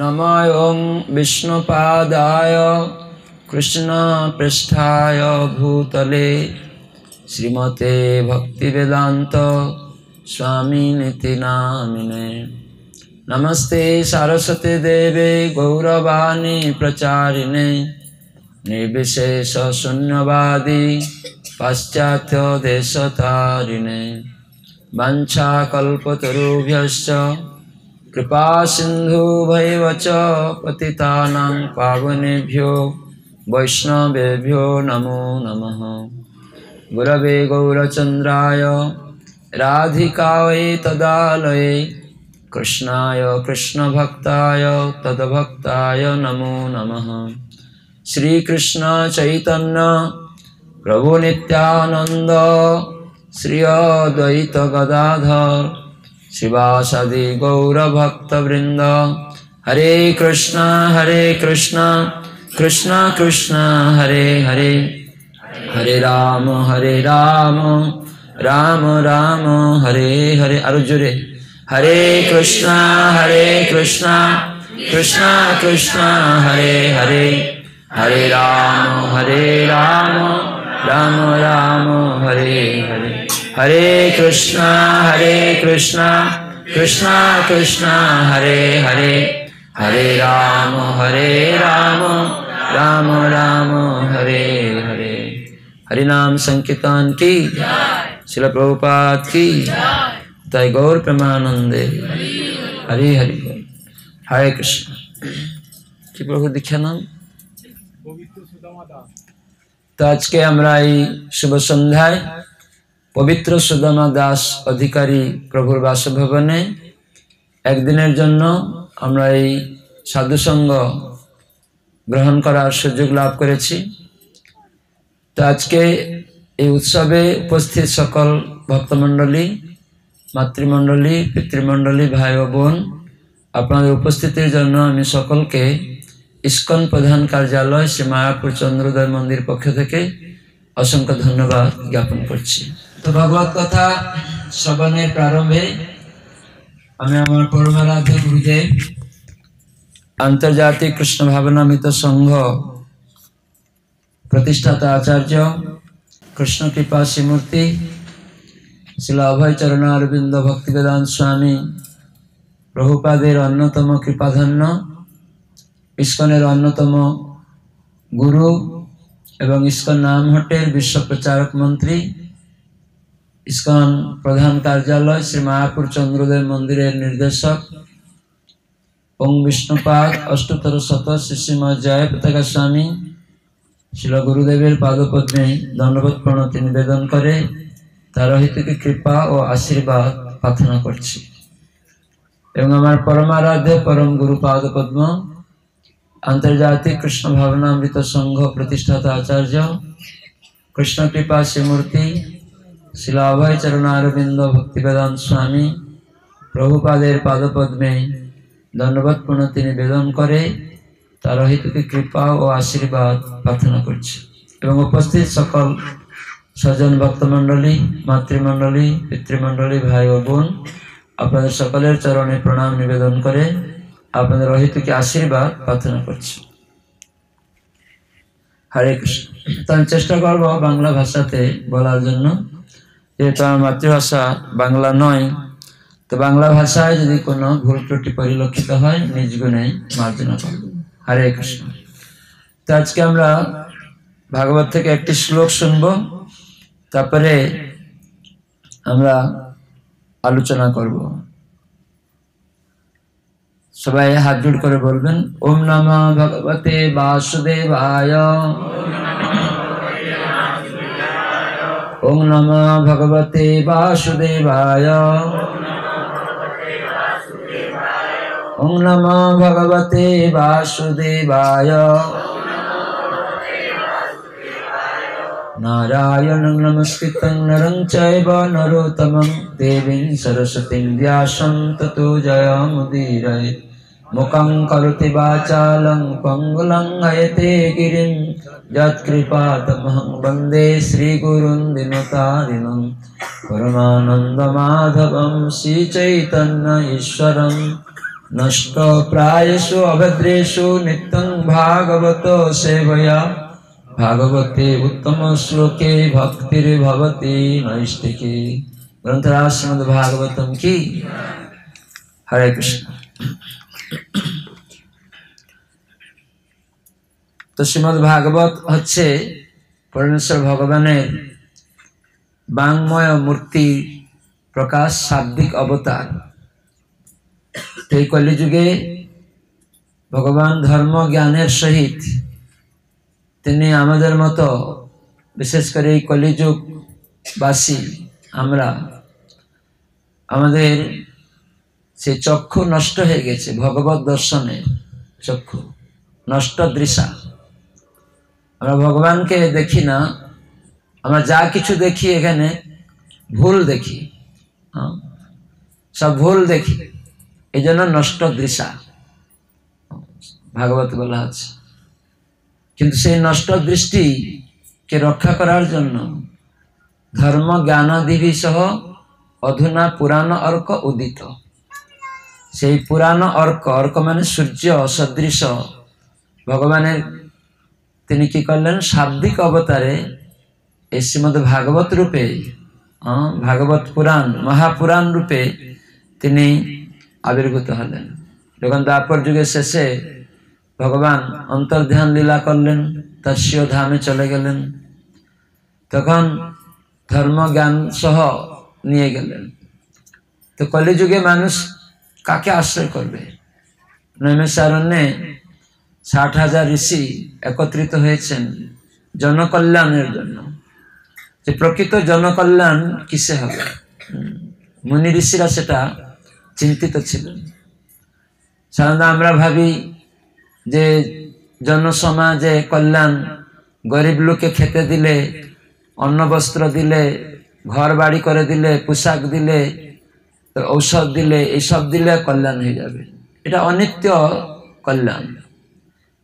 নমায় বিষ্ণুপাদায় কৃষ্ণপৃষ্ঠায় ভূতলে শ্রীমতে ভক্তিবেদান্ত স্বামী নীতি নামিনে নমস্তে সারস্বতী দেবে গৌরবাণী প্রচারিণে নির্বিশেষ শূন্যবাদী পাশ্চাত্য দেশতারিণে বাঞ্ছা कृपा सिंधु भैव च पावनेभ्यो वैष्णवेभ्यो नमो नम गुरवे गौरचन्द्राय राधिकायै तदालये कृष्णाय कृष्णभक्ताय तद्भक्ताय नमो नमः श्रीकृष्णचैतन्य प्रभुनित्यानन्द श्री अद्वैतगदाधर शिवासदि गौरभक्तवृंद हरे कृष्ण हरे कृष्ण कृष्ण कृष्ण हरे हरे हरे राम हरे राम राम राम हरे हरे अर्जुरे हरे कृष्ण हरे कृष्ण कृष्ण कृष्ण हरे हरे हरे राम हरे राम राम राम हरे हरे हरे कृष्णा हरे कृष्णा कृष्णा कृष्णा हरे हरे हरे राम हरे राम राम राम हरे हरे नाम संकीर्तन की शिल प्रभुपाद की तय गौर प्रमानंदे हरे हरि हरे कृष्ण की प्रभु दीक्षा नाम तो आज के हमारा शुभ संध्या পবিত্র সুদনা দাস অধিকারী প্রভুর বাসভবনে একদিনের জন্য আমরা এই সাধুসঙ্গ গ্রহণ করার সুযোগ লাভ করেছি তো আজকে এই উৎসবে উপস্থিত সকল ভক্তমণ্ডলী মাতৃমণ্ডলী পিতৃমণ্ডলী ভাই ও বোন আপনাদের উপস্থিতির জন্য আমি সকলকে ইস্কন প্রধান কার্যালয় শ্রী মায়াপুর চন্দ্রোদয় মন্দির পক্ষ থেকে অসংখ্য ধন্যবাদ জ্ঞাপন করছি তো ভগবত কথা শ্রবণের প্রারম্ভে আমি আমার পরমারাধ্য গুরুদেব আন্তর্জাতিক কৃষ্ণ ভাবনামিত সংঘ প্রতিষ্ঠাতা আচার্য কৃষ্ণ কৃপা শ্রীমূর্তি শিল অভয় চরণ অরবিন্দ ভক্তিবেদান স্বামী প্রভুপাদের অন্যতম কৃপাধন্য ইস্কনের অন্যতম গুরু এবং ইস্কন নাম হটের বিশ্ব প্রচারক মন্ত্রী ইসকন প্রধান কার্যালয় শ্রী মায়াপুর চন্দ্রদেব মন্দিরের নির্দেশক ওং বিষ্ণুপাদ অষ্টতর শত শ্রীমা জয় পতাকা স্বামী শিল গুরুদেবের পাদপদ্মে দণ্ডবোধ প্রণতি নিবেদন করে তার হিতকে কৃপা ও আশীর্বাদ প্রার্থনা করছি এবং আমার পরমারাধ্য পরম গুরু পাদপদ্ম আন্তর্জাতিক কৃষ্ণ ভাবনামৃত সংঘ প্রতিষ্ঠাতা আচার্য কৃষ্ণ কৃপা শ্রীমূর্তি শিল অভয় চরণারবিন্দ ভক্তিবেদন স্বামী প্রভুপাদের পাদপদ্মে দণ্ডবাদপূর্ণ তিনি বেদন করে তার হেতুকে কৃপা ও আশীর্বাদ প্রার্থনা করছে এবং উপস্থিত সকল স্বজন ভক্তমণ্ডলী মাতৃমণ্ডলী পিতৃমণ্ডলী ভাই ও বোন আপনাদের সকলের চরণে প্রণাম নিবেদন করে আপনাদের অহিতুকে আশীর্বাদ প্রার্থনা করছি হরে কৃষ্ণ তো আমি চেষ্টা করবো বাংলা ভাষাতে বলার জন্য যেহেতু আমার মাতৃভাষা বাংলা নয় তো বাংলা ভাষায় যদি কোনো ভুল ত্রুটি পরিলক্ষিত হয় নিজ গুণে মার্জনা করব হরে কৃষ্ণ তো আজকে আমরা ভাগবত থেকে একটি শ্লোক শুনব তারপরে আমরা আলোচনা করব সবাই হাত জোড় করে বলবেন ওম নম ভগবতে বাসুদেবায় ॐ नमः भगवते वासुदेवाय ॐ नमः भगवते वासुदेवाय नारायणं नमस्कृतं नरं चैव नरोत्तमं देवीं सरस्वतीं व्यासं ततो जयामुदीरये मुखं करोति वाचालं पङ्गुलं हयते गिरिम् यत्कृपातमहं वन्दे श्रीगुरुं दिनतारिणं परमानन्दमाधवं श्रीचैतन्य ईश्वरं नष्टप्रायेषु अभद्रेषु नित्यं भागवत सेवया भागवते उत्तमश्लोके भक्तिर्भवति नैष्टिके ग्रन्थराश्रमद्भागवतं की हरे कृष्ण তো শ্রীমদ ভাগবত হচ্ছে পরমেশ্বর ভগবানের বাংময় মূর্তি প্রকাশ শাব্দিক অবতার এই কলিযুগে ভগবান ধর্ম জ্ঞানের সহিত তিনি আমাদের মতো বিশেষ করে এই কলিযুগবাসী আমরা আমাদের সে চক্ষু নষ্ট হয়ে গেছে ভগবত দর্শনে চক্ষু নষ্ট দৃশা আমরা ভগবানকে দেখি না আমরা যা কিছু দেখি এখানে ভুল দেখি হ্যাঁ? সব ভুল দেখি এই জন্য নষ্ট দৃশা ভাগবত বলা আছে কিন্তু সেই নষ্ট দৃষ্টিকে রক্ষা করার জন্য ধর্ম দিবি সহ অধুনা পুরাণ অর্ক উদিত সেই পুরাণ অর্ক অর্ক মানে সূর্য সদৃশ ভগবানের তিনি কি করলেন শাব্দিক অবতারে শ্রীমদ ভাগবত রূপে ভাগবত পুরাণ মহাপুরাণ রূপে তিনি আবির্ভূত হলেন যখন দাপর যুগের শেষে ভগবান অন্তর্ধ্যান লীলা করলেন তার সিও ধামে চলে গেলেন তখন ধর্ম জ্ঞান সহ নিয়ে গেলেন তো কলিযুগে মানুষ কাকে আশ্রয় করবে নৈমেশারণ্যে ষাট হাজার ঋষি একত্রিত হয়েছেন জনকল্যাণের জন্য যে প্রকৃত জনকল্যাণ কিসে হবে মুনি ঋষিরা সেটা চিন্তিত ছিলেন সাধারণত আমরা ভাবি যে জনসমাজে কল্যাণ গরিব লোকে খেতে দিলে অন্ন বস্ত্র দিলে ঘর বাড়ি করে দিলে পোশাক দিলে ঔষধ দিলে এইসব দিলে কল্যাণ হয়ে যাবে এটা অনিত্য কল্যাণ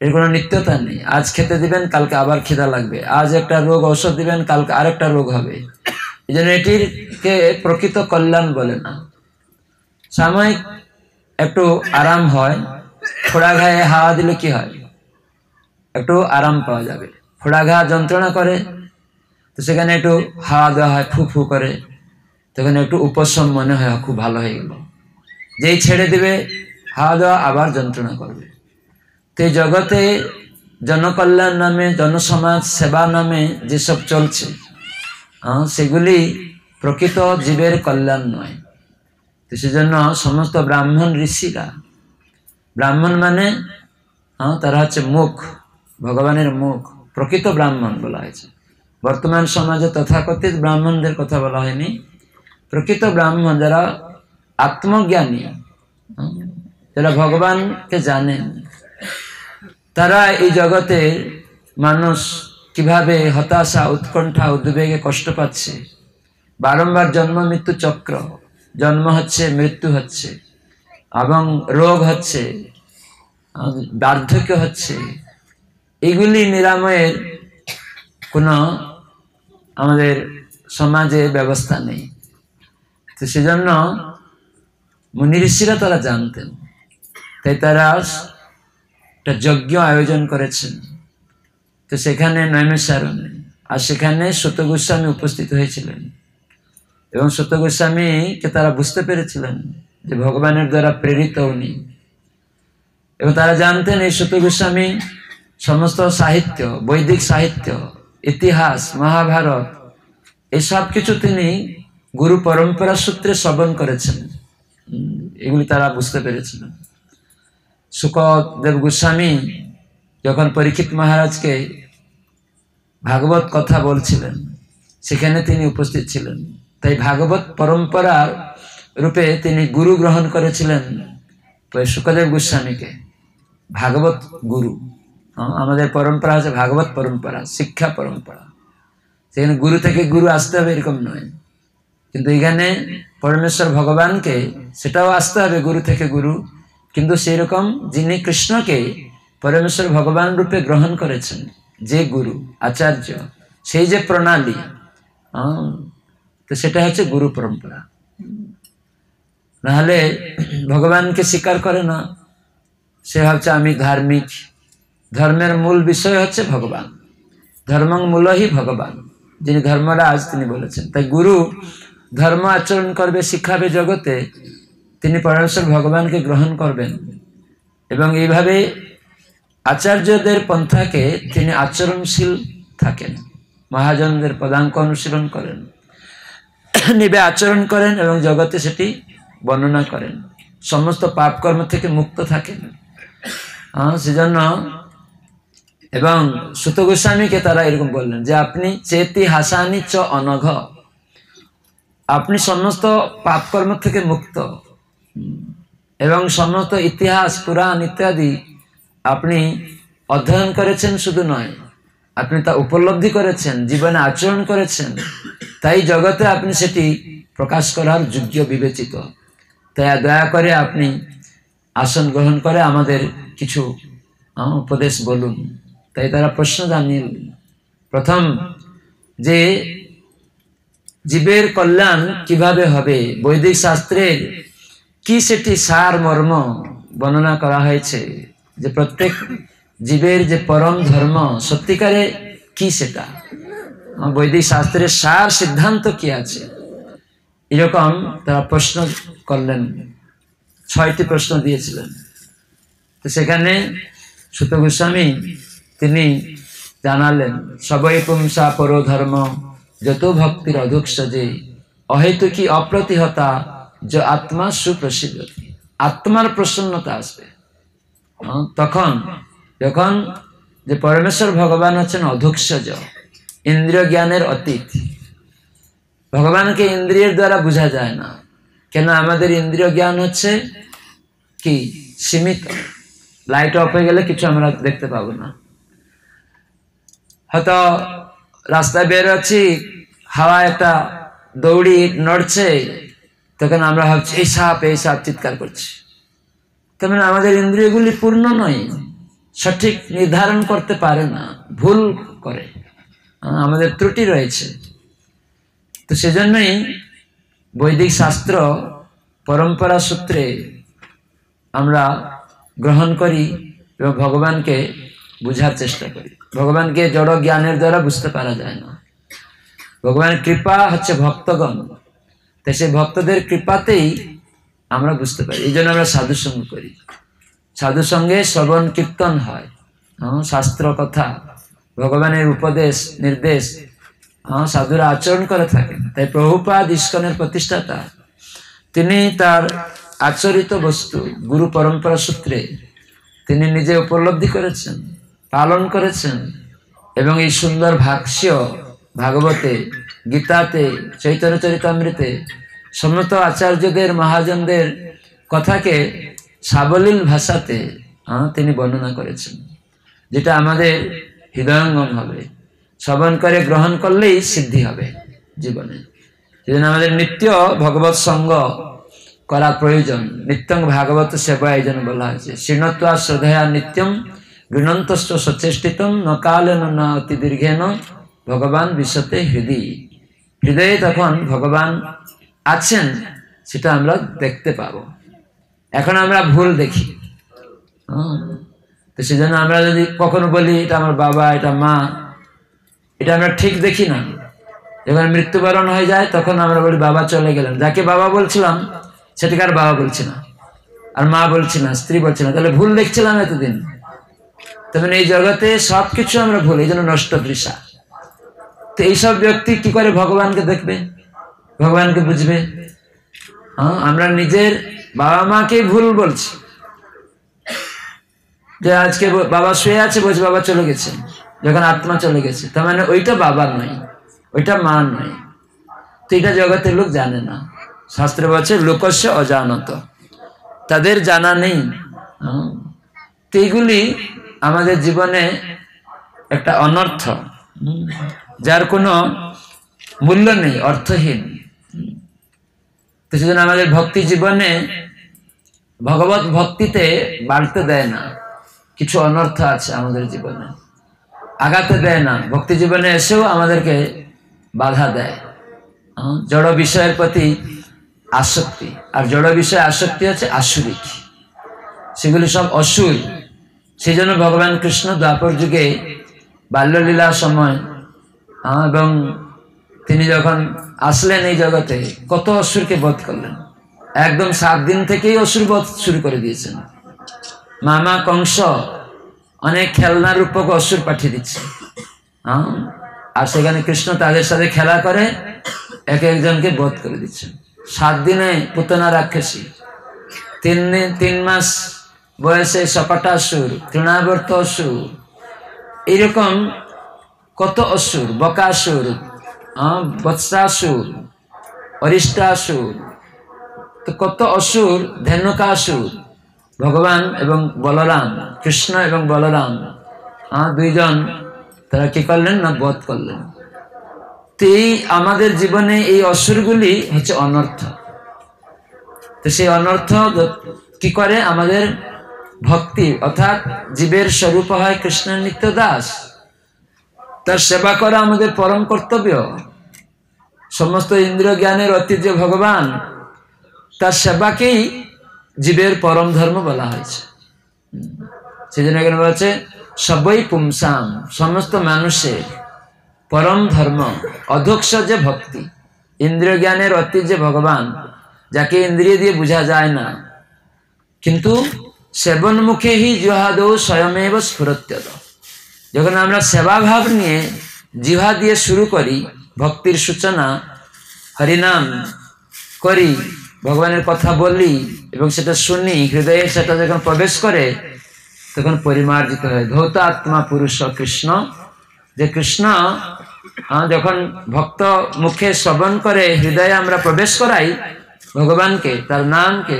এর কোনো নিত্যতা নেই আজ খেতে দিবেন কালকে আবার খিদা লাগবে আজ একটা রোগ ঔষধ দিবেন কালকে আরেকটা রোগ হবে এই জন্য এটিকে প্রকৃত কল্যাণ বলে না সাময়িক একটু আরাম হয় ফোড়া ঘায়ে হাওয়া দিলে কি হয় একটু আরাম পাওয়া যাবে ফোড়া ঘা যন্ত্রণা করে তো সেখানে একটু হাওয়া দেওয়া হয় ফু ফু করে তখন একটু উপশম মনে হয় খুব ভালো হয়ে গেল যেই ছেড়ে দেবে হাওয়া দেওয়া আবার যন্ত্রণা করবে তো এই জগতে জনকল্যাণ নামে জনসমাজ সেবা নামে যেসব চলছে সেগুলি প্রকৃত জীবের কল্যাণ নয় তো সেজন্য সমস্ত ব্রাহ্মণ ঋষিরা ব্রাহ্মণ মানে তারা হচ্ছে মুখ ভগবানের মুখ প্রকৃত ব্রাহ্মণ বলা হয়েছে বর্তমান সমাজে তথাকথিত ব্রাহ্মণদের কথা বলা হয়নি প্রকৃত ব্রাহ্মণ যারা আত্মজ্ঞানী যারা ভগবানকে জানেন তারা এই জগতে মানুষ কিভাবে হতাশা উৎকণ্ঠা উদ্বেগে কষ্ট পাচ্ছে বারংবার জন্ম মৃত্যু চক্র জন্ম হচ্ছে মৃত্যু হচ্ছে এবং রোগ হচ্ছে বার্ধক্য হচ্ছে এগুলি নিরাময়ের কোনো আমাদের সমাজে ব্যবস্থা নেই তো সেজন্য মুনি ঋষিরা তারা জানতেন তাই তারা একটা যজ্ঞ আয়োজন করেছেন তো সেখানে নৈমেশারণে আর সেখানে গোস্বামী উপস্থিত হয়েছিলেন এবং গোস্বামীকে তারা বুঝতে পেরেছিলেন যে ভগবানের দ্বারা প্রেরিত উনি এবং তারা জানতেন এই গোস্বামী সমস্ত সাহিত্য বৈদিক সাহিত্য ইতিহাস মহাভারত এসব কিছু তিনি গুরু পরম্পরা সূত্রে শ্রবণ করেছেন এগুলি তারা বুঝতে পেরেছিলেন সুখদেব গোস্বামী যখন পরীক্ষিত মহারাজকে ভাগবত কথা বলছিলেন সেখানে তিনি উপস্থিত ছিলেন তাই ভাগবত পরম্পরা রূপে তিনি গুরু গ্রহণ করেছিলেন সুখদেব গোস্বামীকে ভাগবত গুরু আমাদের পরম্পরা আছে ভাগবত পরম্পরা শিক্ষা পরম্পরা সেখানে গুরু থেকে গুরু আসতে হবে এরকম নয় কিন্তু এখানে পরমেশ্বর ভগবানকে সেটাও আসতে হবে গুরু থেকে গুরু কিন্তু সেই রকম যিনি কৃষ্ণকে পরমেশ্বর ভগবান রূপে গ্রহণ করেছেন যে গুরু আচার্য সেই যে প্রণালী তো সেটা হচ্ছে গুরু পরম্পরা নাহলে ভগবানকে স্বীকার করে না সে ভাবছে আমি ধার্মিক ধর্মের মূল বিষয় হচ্ছে ভগবান ধর্ম মূলই ভগবান যিনি ধর্মরাজ তিনি বলেছেন তাই গুরু ধর্ম আচরণ করবে শিখাবে জগতে তিনি পরমেশ্বর ভগবানকে গ্রহণ করবেন এবং এইভাবে আচার্যদের পন্থাকে তিনি আচরণশীল থাকেন মহাজনদের পদাঙ্ক অনুশীলন করেন নিবে আচরণ করেন এবং জগতে সেটি বর্ণনা করেন সমস্ত পাপকর্ম থেকে মুক্ত থাকেন হ্যাঁ সেজন্য এবং সুত গোস্বামীকে তারা এরকম বললেন যে আপনি চেতি হাসানি চ অনঘ আপনি সমস্ত পাপকর্ম থেকে মুক্ত এবং সমস্ত ইতিহাস পুরাণ ইত্যাদি আপনি অধ্যয়ন করেছেন শুধু নয় আপনি তা উপলব্ধি করেছেন জীবনে আচরণ করেছেন তাই জগতে আপনি সেটি প্রকাশ করার যোগ্য বিবেচিত তাই দয়া করে আপনি আসন গ্রহণ করে আমাদের কিছু উপদেশ বলুন তাই তারা প্রশ্ন জানিয়ে প্রথম যে জীবের কল্যাণ কিভাবে হবে বৈদিক শাস্ত্রের কি সেটি সার মর্ম বর্ণনা করা হয়েছে যে প্রত্যেক জীবের যে পরম ধর্ম সত্যিকারে কি সেটা বৈদিক শাস্ত্রের সার সিদ্ধান্ত কি আছে এরকম তারা প্রশ্ন করলেন ছয়টি প্রশ্ন দিয়েছিলেন তো সেখানে সুত গোস্বামী তিনি জানালেন সবই পুংসা ধর্ম যত ভক্তির অধুক্ষ যে অহেতুকি অপ্রতিহতা যে আত্মা সুপ্রসিদ্ধ আত্মার প্রসন্নতা আসবে তখন যখন যে পরমেশ্বর ভগবান হচ্ছেন অধুক্ষজ ইন্দ্রিয় জ্ঞানের অতীত ভগবানকে ইন্দ্রিয়ের দ্বারা বোঝা যায় না কেন আমাদের ইন্দ্রিয় জ্ঞান হচ্ছে কি সীমিত লাইট অফ হয়ে গেলে কিছু আমরা দেখতে পাবো না হয়তো রাস্তায় বেরোচ্ছি হাওয়া একটা দৌড়ি নড়ছে তখন আমরা ভাবছি এই সাপ এই সাপ চিৎকার করছি তার আমাদের ইন্দ্রিয়গুলি পূর্ণ নয় সঠিক নির্ধারণ করতে পারে না ভুল করে আমাদের ত্রুটি রয়েছে তো সেজন্যই বৈদিক শাস্ত্র পরম্পরা সূত্রে আমরা গ্রহণ করি এবং ভগবানকে বুঝার চেষ্টা করি ভগবানকে জড় জ্ঞানের দ্বারা বুঝতে পারা যায় না ভগবানের কৃপা হচ্ছে ভক্তগণ তাই সেই ভক্তদের কৃপাতেই আমরা বুঝতে পারি এই জন্য আমরা সাধুসঙ্গ করি সাধুসঙ্গে শ্রবণ কীর্তন হয় শাস্ত্র কথা ভগবানের উপদেশ নির্দেশ সাধুরা আচরণ করে থাকেন তাই প্রভুপাদ ইস্কনের প্রতিষ্ঠাতা তিনি তার আচরিত বস্তু গুরু পরম্পরা সূত্রে তিনি নিজে উপলব্ধি করেছেন পালন করেছেন এবং এই সুন্দর ভাষ্য ভাগবতে গীতাতে চৈতন্য চরিতামৃতে সমস্ত আচার্যদের মহাজনদের কথাকে সাবলীল ভাষাতে তিনি বর্ণনা করেছেন যেটা আমাদের হৃদয়ঙ্গম হবে শ্রবণ করে গ্রহণ করলেই সিদ্ধি হবে জীবনে সেজন্য আমাদের নিত্য ভগবত সঙ্গ করা প্রয়োজন নিত্যং ভাগবত সেবা এই জন্য বলা হয়েছে আর শ্রদ্ধা নিত্যম গৃণন্তস্ব সচেষ্টিতম ন কালেন না অতি দীর্ঘেন ভগবান বিশ্বতে হৃদয় হৃদয়ে তখন ভগবান আছেন সেটা আমরা দেখতে পাব এখন আমরা ভুল দেখি তো সেজন্য আমরা যদি কখনো বলি এটা আমার বাবা এটা মা এটা আমরা ঠিক দেখি না যখন মৃত্যুবরণ হয়ে যায় তখন আমরা বলি বাবা চলে গেলেন যাকে বাবা বলছিলাম সেটাকে আর বাবা বলছি না আর মা বলছি না স্ত্রী বলছি না তাহলে ভুল দেখছিলাম এতদিন তখন এই জগতে সব কিছু আমরা ভুল এই জন্য নষ্ট দৃশা তো এইসব ব্যক্তি কি করে ভগবানকে দেখবে ভগবানকে বুঝবে হ্যাঁ আমরা নিজের বাবা মাকে ভুল বলছি যে আজকে বাবা শুয়ে আছে বলছে বাবা চলে গেছে যখন আত্মা চলে গেছে তার মানে ওইটা বাবা নয় ওইটা মা নয় তো এটা জগতের লোক জানে না শাস্ত্র বলছে লোকস্য অজানত তাদের জানা নেই হ্যাঁ, তো এইগুলি আমাদের জীবনে একটা অনর্থ যার কোনো মূল্য নেই অর্থহীন তো সেজন্য আমাদের ভক্তি জীবনে ভগবত ভক্তিতে বাড়তে দেয় না কিছু অনর্থ আছে আমাদের জীবনে আগাতে দেয় না ভক্তি জীবনে এসেও আমাদেরকে বাধা দেয় জড় বিষয়ের প্রতি আসক্তি আর জড় বিষয়ে আসক্তি আছে আসুরিক সেগুলি সব অসুর সেই জন্য ভগবান কৃষ্ণ দ্বাপর যুগে বাল্যলীলা সময় এবং তিনি যখন আসলেন এই জগতে কত অসুরকে বধ করলেন একদম সাত দিন থেকেই অসুর বধ শুরু করে দিয়েছেন মামা কংস অনেক খেলনা রূপক অসুর পাঠিয়ে দিচ্ছে হ্যাঁ আর সেখানে কৃষ্ণ তাদের সাথে খেলা করে এক একজনকে বধ করে দিচ্ছেন সাত দিনে পুতনা রাক্ষসী তিন দিন তিন মাস বয়সে সুর তৃণাবর্ত অসুর এইরকম কত অসুর বকাসুর বৎসাসুর অরিষ্টাসুর তো কত অসুর ধেনুকাসুর ভগবান এবং বলরাম কৃষ্ণ এবং বলরাম দুইজন তারা কি করলেন না বধ করলেন তো এই আমাদের জীবনে এই অসুরগুলি হচ্ছে অনর্থ তো সেই অনর্থ কি করে আমাদের ভক্তি অর্থাৎ জীবের স্বরূপ হয় কৃষ্ণের নিত্য দাস তার সেবা করা আমাদের পরম কর্তব্য সমস্ত ইন্দ্রিয় জ্ঞানের অতীত যে ভগবান তার সেবাকেই জীবের পরম ধর্ম বলা হয়েছে সেজন্য এখানে বলছে সবই পুমসাম সমস্ত মানুষের পরম ধর্ম অধ্যক্ষ যে ভক্তি ইন্দ্রিয় জ্ঞানের অতীত যে ভগবান যাকে ইন্দ্রিয় দিয়ে বোঝা যায় না কিন্তু সেবনমুখে হি জুহাদ স্বয়মেব স্ফুরত্যদ যখন আমরা সেবাভাব নিয়ে জিহা দিয়ে শুরু করি ভক্তির সূচনা হরিনাম করি ভগবানের কথা বলি এবং সেটা শুনি হৃদয়ে সেটা যখন প্রবেশ করে তখন পরিমার্জিত হয় ধৌত আত্মা পুরুষ কৃষ্ণ যে কৃষ্ণ যখন ভক্ত মুখে শ্রবণ করে হৃদয়ে আমরা প্রবেশ করাই ভগবানকে তার নামকে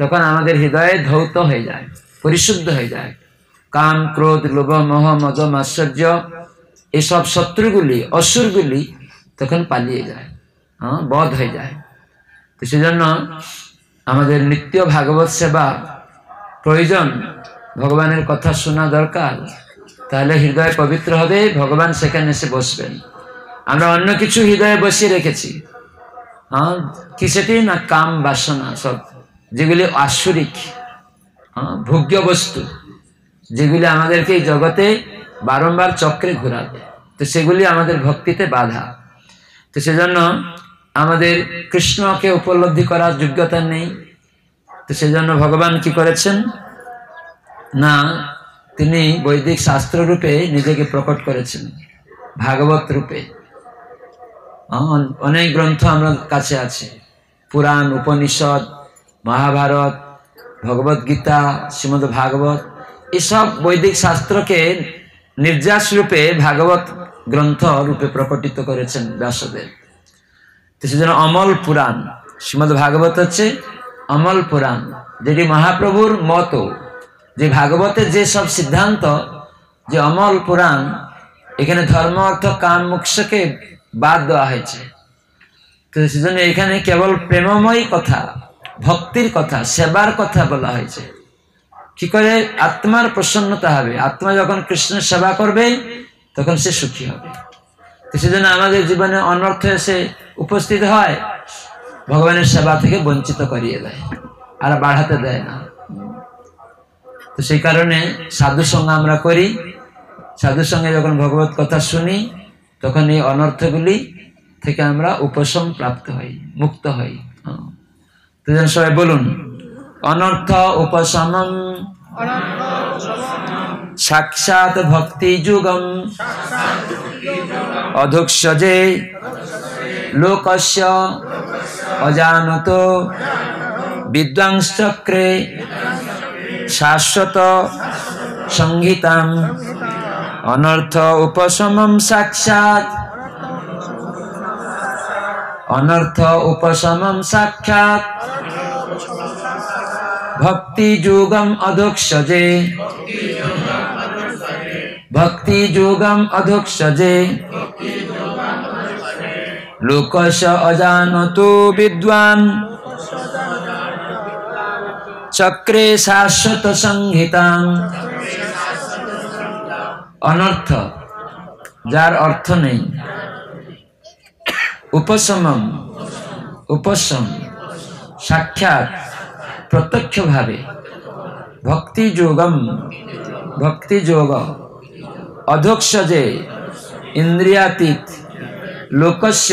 তখন আমাদের হৃদয়ে ধৌত হয়ে যায় পরিশুদ্ধ হয়ে যায় কাম ক্রোধ লোভ মোহ মজ আশ্চর্য এসব শত্রুগুলি অসুরগুলি তখন পালিয়ে যায় হ্যাঁ বধ হয়ে যায় তো সেজন্য আমাদের নিত্য ভাগবত সেবা প্রয়োজন ভগবানের কথা শোনা দরকার তাহলে হৃদয় পবিত্র হবে ভগবান সেখানে এসে বসবেন আমরা অন্য কিছু হৃদয়ে বসিয়ে রেখেছি হ্যাঁ কি সেটি না কাম বাসনা সব যেগুলি আসুরিক হ্যাঁ ভোগ্য বস্তু যেগুলি আমাদেরকে এই জগতে বারংবার চক্রে ঘুরাবে তো সেগুলি আমাদের ভক্তিতে বাধা তো সেজন্য আমাদের কৃষ্ণকে উপলব্ধি করার যোগ্যতা নেই তো সেজন্য ভগবান কি করেছেন না তিনি বৈদিক শাস্ত্র রূপে নিজেকে প্রকট করেছেন ভাগবত রূপে অনেক গ্রন্থ আমার কাছে আছে পুরাণ উপনিষদ মহাভারত ভগবদ্গীতা গীতা শ্রীমদ ভাগবত এসব বৈদিক শাস্ত্রকে নির্যাস রূপে ভাগবত গ্রন্থ রূপে প্রকটিত করেছেন ব্যাসদেব যেন অমল পুরাণ শ্রীমদ ভাগবত হচ্ছে অমল পুরাণ যেটি মহাপ্রভুর মত যে ভাগবতের যে সব সিদ্ধান্ত যে অমল পুরাণ এখানে ধর্ম অর্থ কাম মুখকে বাদ দেওয়া হয়েছে তো সেজন্য এখানে কেবল প্রেমময় কথা ভক্তির কথা সেবার কথা বলা হয়েছে কি করে আত্মার প্রসন্নতা হবে আত্মা যখন কৃষ্ণের সেবা করবে তখন সে সুখী হবে তো সেজন্য আমাদের জীবনে অনর্থে সে উপস্থিত হয় ভগবানের সেবা থেকে বঞ্চিত করিয়ে দেয় আর বাড়াতে দেয় না তো সেই কারণে সাধু সঙ্গ আমরা করি সাধু সঙ্গে যখন ভগবত কথা শুনি তখন এই অনর্থগুলি থেকে আমরা উপশম প্রাপ্ত হই মুক্ত হই হ্যাঁ। তো যেন সবাই বলুন অনর্থ উপশমন সাক্ষাৎ ভক্তি যুগম অধুক্ষজে লোকস্য অজানত বিদ্বাংশচক্রে শাশ্বত সংহিতাম অনর্থ উপশমম সাক্ষাৎ অনর্থ উপশমম সাক্ষাৎ ভক্তি যোগম অধুক্ষজে ভক্তি যোগম অধুক্ষজে লোকশ অজানতো বিদ্বান চক্রে শাশ্বত সংহিতাং অনর্থ যার অর্থ নেই উপশম উপশম সাক্ষাৎ প্রত্যক্ষভাবে ভক্তিযোগম ভক্তিযোগ অধক্ষজে ইন্দ্রিয়াতীত লোকস্য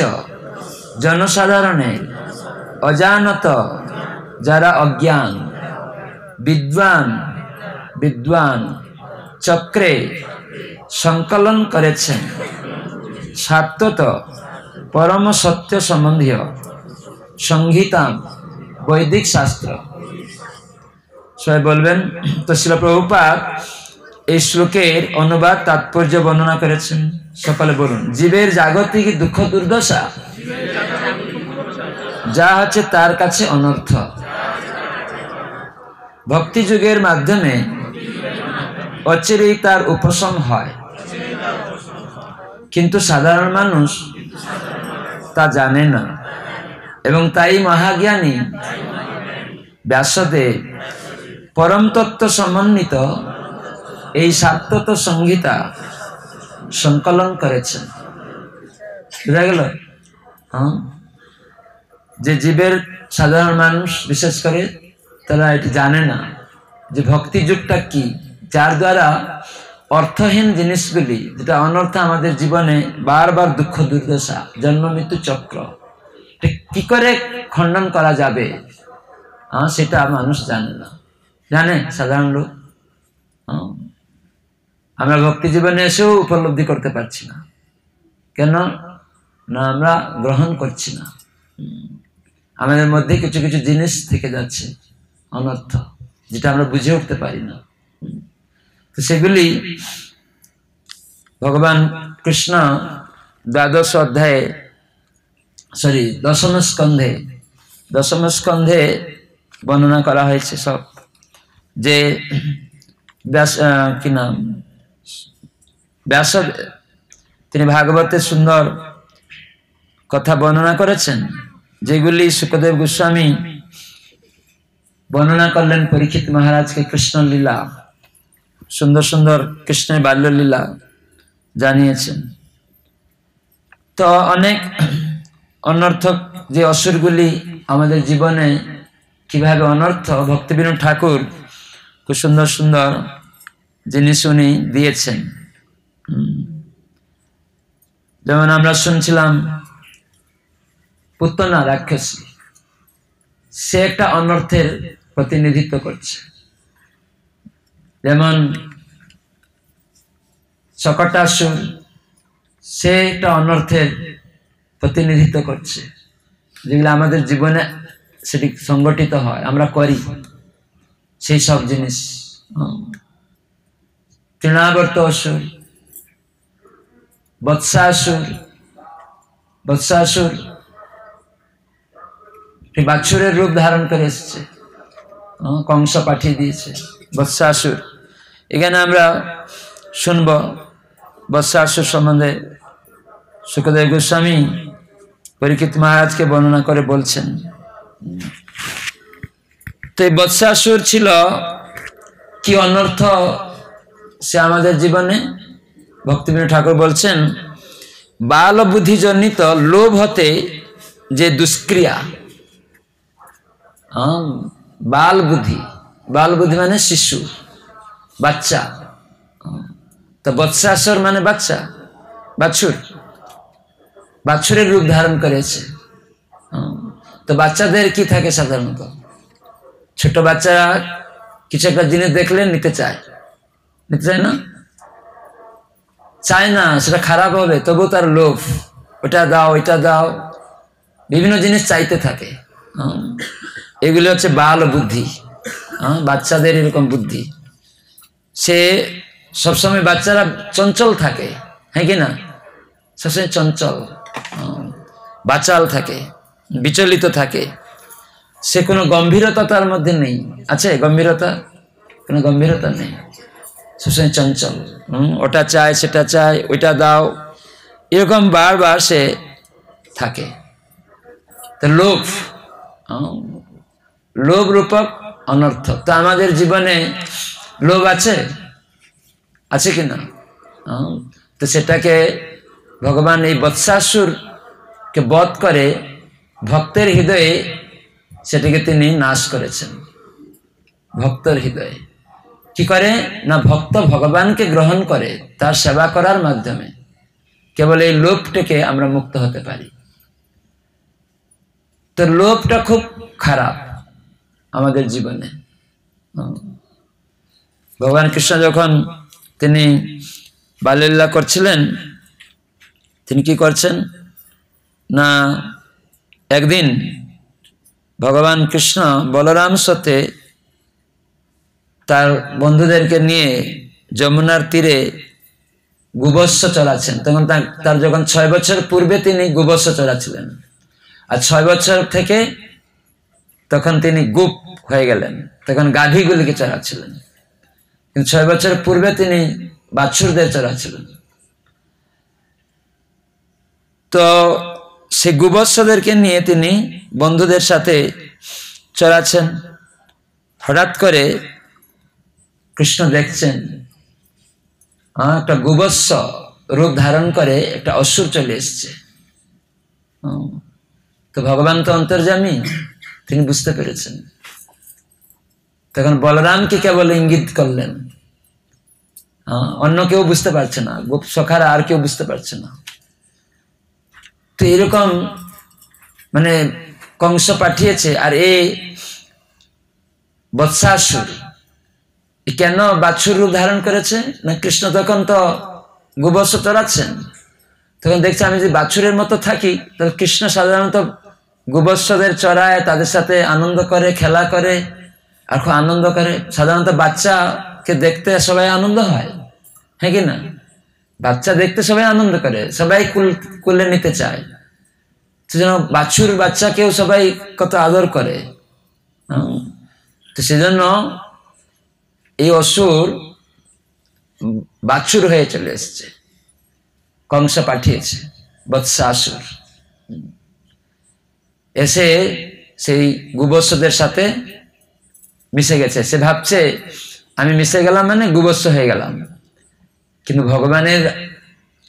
জনসাধারণের অজানত যারা অজ্ঞান বিদ্বান বিদ্বান চক্রে সংকলন করেছেন সার্থত পরম সত্য সম্বন্ধীয় সংহিতা বৈদিক শাস্ত্র সবাই বলবেন তো শিলপ্রভুপাত এই শ্লোকের অনুবাদ তাৎপর্য বর্ণনা করেছেন সকালে বলুন জীবের জাগতিক দুঃখ দুর্দশা যা হচ্ছে তার কাছে অনর্থ ভক্তিযুগের মাধ্যমে অচিরেই তার উপশম হয় কিন্তু সাধারণ মানুষ তা জানে না এবং তাই মহাজ্ঞানী ব্যাসদেব পরমতত্ত্ব সমন্বিত এই সাতত সংহিতা সংকলন করেছেন বোঝা গেল হ্যাঁ যে জীবের সাধারণ মানুষ বিশেষ করে তারা এটি জানে না যে ভক্তিযুগটা কি যার দ্বারা অর্থহীন জিনিসগুলি যেটা অনর্থ আমাদের জীবনে বারবার দুঃখ দুর্দশা জন্ম মৃত্যু চক্র কি করে খণ্ডন করা যাবে হ্যাঁ, সেটা মানুষ জানে না জানেন সাধারণ লোক আমরা ভক্তি জীবনে এসেও উপলব্ধি করতে পারছি না কেন না আমরা গ্রহণ করছি না আমাদের মধ্যে কিছু কিছু জিনিস থেকে যাচ্ছে অনর্থ যেটা আমরা বুঝে উঠতে পারি না তো সেগুলি ভগবান কৃষ্ণ দ্বাদশ অধ্যায়ে সরি দশম স্কন্ধে দশম স্কন্ধে বর্ণনা করা হয়েছে সব যে ব্যাস কি নাম ব্যাস তিনি ভাগবতের সুন্দর কথা বর্ণনা করেছেন যেগুলি সুখদেব গোস্বামী বর্ণনা করলেন পরীক্ষিত মহারাজকে কৃষ্ণলীলা সুন্দর সুন্দর কৃষ্ণের বাল্যলীলা জানিয়েছেন তো অনেক অনর্থক যে অসুরগুলি আমাদের জীবনে কিভাবে অনর্থ ভক্তিবিনোদ ঠাকুর খুব সুন্দর সুন্দর জিনিস উনি দিয়েছেন যেমন আমরা শুনছিলাম পুতনা রাক্ষসী সে একটা অনর্থের প্রতিনিধিত্ব করছে যেমন শকটাসুর সে একটা অনর্থের প্রতিনিধিত্ব করছে যেগুলো আমাদের জীবনে সেটি সংগঠিত হয় আমরা করি সেই সব জিনিস তৃণাবর্ত অসুর বৎসাসুর বৎসাসুর বাছুরের রূপ ধারণ করে এসছে কংস পাঠিয়ে দিয়েছে বৎসাসুর এখানে আমরা শুনব বৎসাসুর সম্বন্ধে সুখদেব গোস্বামী পরীক্ষিত মহারাজকে বর্ণনা করে বলছেন তো এই বৎসাসুর ছিল কি অনর্থ সে আমাদের জীবনে ভক্তিবিনোদ ঠাকুর বলছেন বাল বুদ্ধিজনিত লোভ হতে যে দুষ্ক্রিয়া বাল বুদ্ধি বাল বুদ্ধি মানে শিশু বাচ্চা তো বৎসাসুর মানে বাচ্চা বাছুর বাছুরের রূপ ধারণ করেছে তো বাচ্চাদের কি থাকে সাধারণত ছোট বাচ্চারা কিছু একটা জিনিস দেখলে নিতে চায় নিতে চায় না চায় না সেটা খারাপ হবে তবু তার লোভ ওটা দাও ওইটা দাও বিভিন্ন জিনিস চাইতে থাকে এগুলি হচ্ছে বাল বুদ্ধি হ্যাঁ বাচ্চাদের এরকম বুদ্ধি সে সবসময় বাচ্চারা চঞ্চল থাকে হ্যাঁ কি না সবসময় চঞ্চল বাচাল থাকে বিচলিত থাকে সে কোনো গম্ভীরতা তার মধ্যে নেই আছে গম্ভীরতা কোনো গম্ভীরতা নেই সে চঞ্চল ওটা চায় সেটা চায় ওইটা দাও এরকম বারবার সে থাকে লোভ লোভ রূপক অনর্থ তো আমাদের জীবনে লোভ আছে আছে কি না তো সেটাকে ভগবান এই বৎসাসুরকে বধ করে ভক্তের হৃদয়ে সেটিকে তিনি নাশ করেছেন ভক্তর হৃদয়ে কি করে না ভক্ত ভগবানকে গ্রহণ করে তার সেবা করার মাধ্যমে কেবল এই লোভটাকে আমরা মুক্ত হতে পারি তো লোভটা খুব খারাপ আমাদের জীবনে ভগবান কৃষ্ণ যখন তিনি বালিল্লা করছিলেন তিনি কি করছেন না একদিন ভগবান কৃষ্ণ বলরাম সাথে তার বন্ধুদেরকে নিয়ে যমুনার তীরে গুবস্য চলাচ্ছেন তখন তার যখন ছয় বছর পূর্বে তিনি গুবস্য চলাছিলেন আর ছয় বছর থেকে তখন তিনি গুপ হয়ে গেলেন তখন গাভীগুলিকে চড়াচ্ছিলেন কিন্তু ছয় বছর পূর্বে তিনি বাছুরদের চড়াচ্ছিলেন তো সে গুবৎসদেরকে নিয়ে তিনি বন্ধুদের সাথে চড়াচ্ছেন হঠাৎ করে কৃষ্ণ দেখছেন একটা গুবৎস রূপ ধারণ করে একটা অসুর চলে এসছে তো ভগবান তো অন্তর্জামী তিনি বুঝতে পেরেছেন তখন বলরামকে কেবল ইঙ্গিত করলেন অন্য কেউ বুঝতে পারছে না সখারা আর কেউ বুঝতে পারছে না তো এরকম মানে কংস পাঠিয়েছে আর এ বৎসাসুর কেন বাছুর রূপ ধারণ করেছে না কৃষ্ণ তখন তো গোবৎস চড়াচ্ছেন তখন দেখছে আমি যদি বাছুরের মতো থাকি তাহলে কৃষ্ণ সাধারণত গোবৎসদের চড়ায় তাদের সাথে আনন্দ করে খেলা করে আর খুব আনন্দ করে সাধারণত বাচ্চাকে দেখতে সবাই আনন্দ হয় হ্যাঁ কি না বাচ্চা দেখতে সবাই আনন্দ করে সবাই কুল কুলে নিতে চায় সেজন্য বাছুর বাচ্চাকেও সবাই কত আদর করে তো সেজন্য এই অসুর বাছুর হয়ে চলে এসছে কংস পাঠিয়েছে বৎসাসুর এসে সেই গুবস্যদের সাথে মিশে গেছে সে ভাবছে আমি মিশে গেলাম মানে গুবস্ব হয়ে গেলাম কিন্তু ভগবানের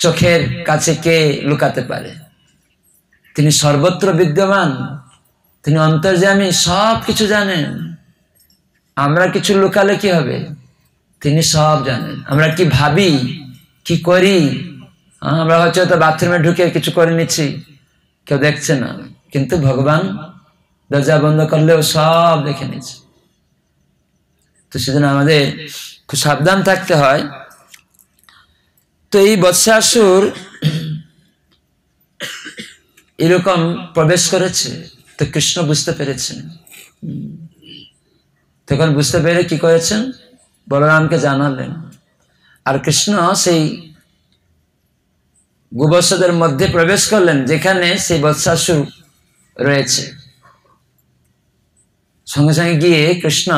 চোখের কাছে কে লুকাতে পারে তিনি সর্বত্র বিদ্যমান তিনি অন্তর্যামী সব কিছু জানেন আমরা কিছু লুকালে কি হবে তিনি সব জানেন আমরা কি ভাবি কি করি আমরা হয়তো বাথরুমে ঢুকে কিছু করে নিচ্ছি কেউ দেখছে না কিন্তু ভগবান দরজা বন্ধ করলেও সব দেখে নিচ্ছে তো সেজন্য আমাদের খুব সাবধান থাকতে হয় তো এই বৎসাসুর এরকম প্রবেশ করেছে তো কৃষ্ণ বুঝতে পেরেছেন তখন বুঝতে পেরে কি করেছেন বলরামকে জানালেন আর কৃষ্ণ সেই গোবৎসদের মধ্যে প্রবেশ করলেন যেখানে সেই বৎসাসুর রয়েছে সঙ্গে সঙ্গে গিয়ে কৃষ্ণ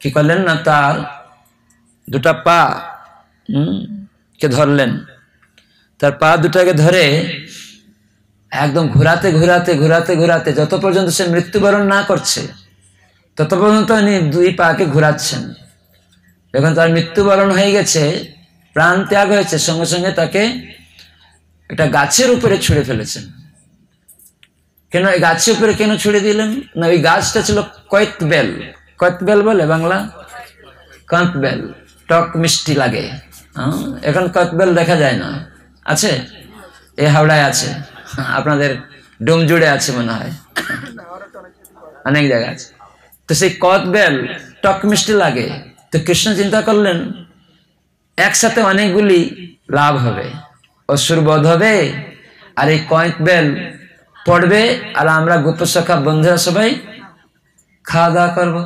কি করলেন না তার দুটা পা কে ধরলেন তার পা দুটাকে ধরে একদম ঘোরাতে ঘোরাতে ঘোরাতে ঘোরাতে যত পর্যন্ত সে মৃত্যুবরণ না করছে তত পর্যন্ত উনি দুই পাকে ঘোরাচ্ছেন এখন তার মৃত্যুবরণ হয়ে গেছে প্রাণ ত্যাগ হয়েছে সঙ্গে সঙ্গে তাকে এটা গাছের উপরে ছুঁড়ে ফেলেছেন কেন এই গাছের উপরে কেন ছুঁড়ে দিলেন না ওই গাছটা ছিল বেল কয়েতবেল বেল বলে বাংলা বেল টক মিষ্টি লাগে হ্যাঁ? এখন কতবেল দেখা যায় না আছে এ হাওড়ায় আছে আপনাদের ডোমজুড়ে আছে মনে হয় অনেক জায়গা আছে তো সেই কতবেল টক মিষ্টি লাগে তো কৃষ্ণ চিন্তা করলেন একসাথে অনেকগুলি লাভ হবে অসুরবধ হবে আর এই কয়েকবেল পড়বে আর আমরা গুপ্তশাখা বন্ধুরা সবাই খাওয়া দাওয়া করবো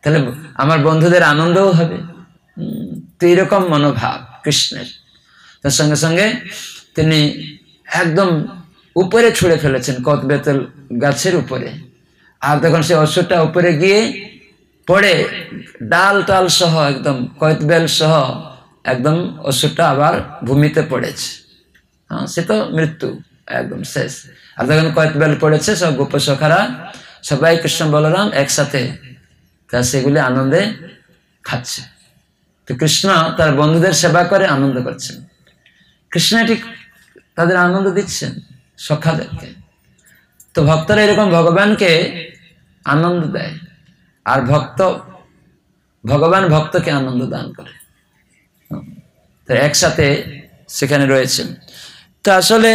তাহলে আমার বন্ধুদের আনন্দও হবে তো এরকম মনোভাব কৃষ্ণের তার সঙ্গে সঙ্গে তিনি একদম উপরে ছুঁড়ে ফেলেছেন কত বেতল গাছের উপরে আর তখন সে অশ্বটা উপরে গিয়ে পড়ে ডাল টাল সহ একদম কয়েতবেল সহ একদম অশ্বটা আবার ভূমিতে পড়েছে হ্যাঁ সে তো মৃত্যু একদম শেষ আর যখন কয়েতবেল পড়েছে সব গোপ সখারা সবাই কৃষ্ণ বলরাম একসাথে তা সেগুলি আনন্দে খাচ্ছে তো কৃষ্ণ তার বন্ধুদের সেবা করে আনন্দ করছেন কৃষ্ণ ঠিক তাদের আনন্দ দিচ্ছেন সখাদেরকে তো ভক্তরা এরকম ভগবানকে আনন্দ দেয় আর ভক্ত ভগবান ভক্তকে আনন্দ দান করে তো একসাথে সেখানে রয়েছেন তো আসলে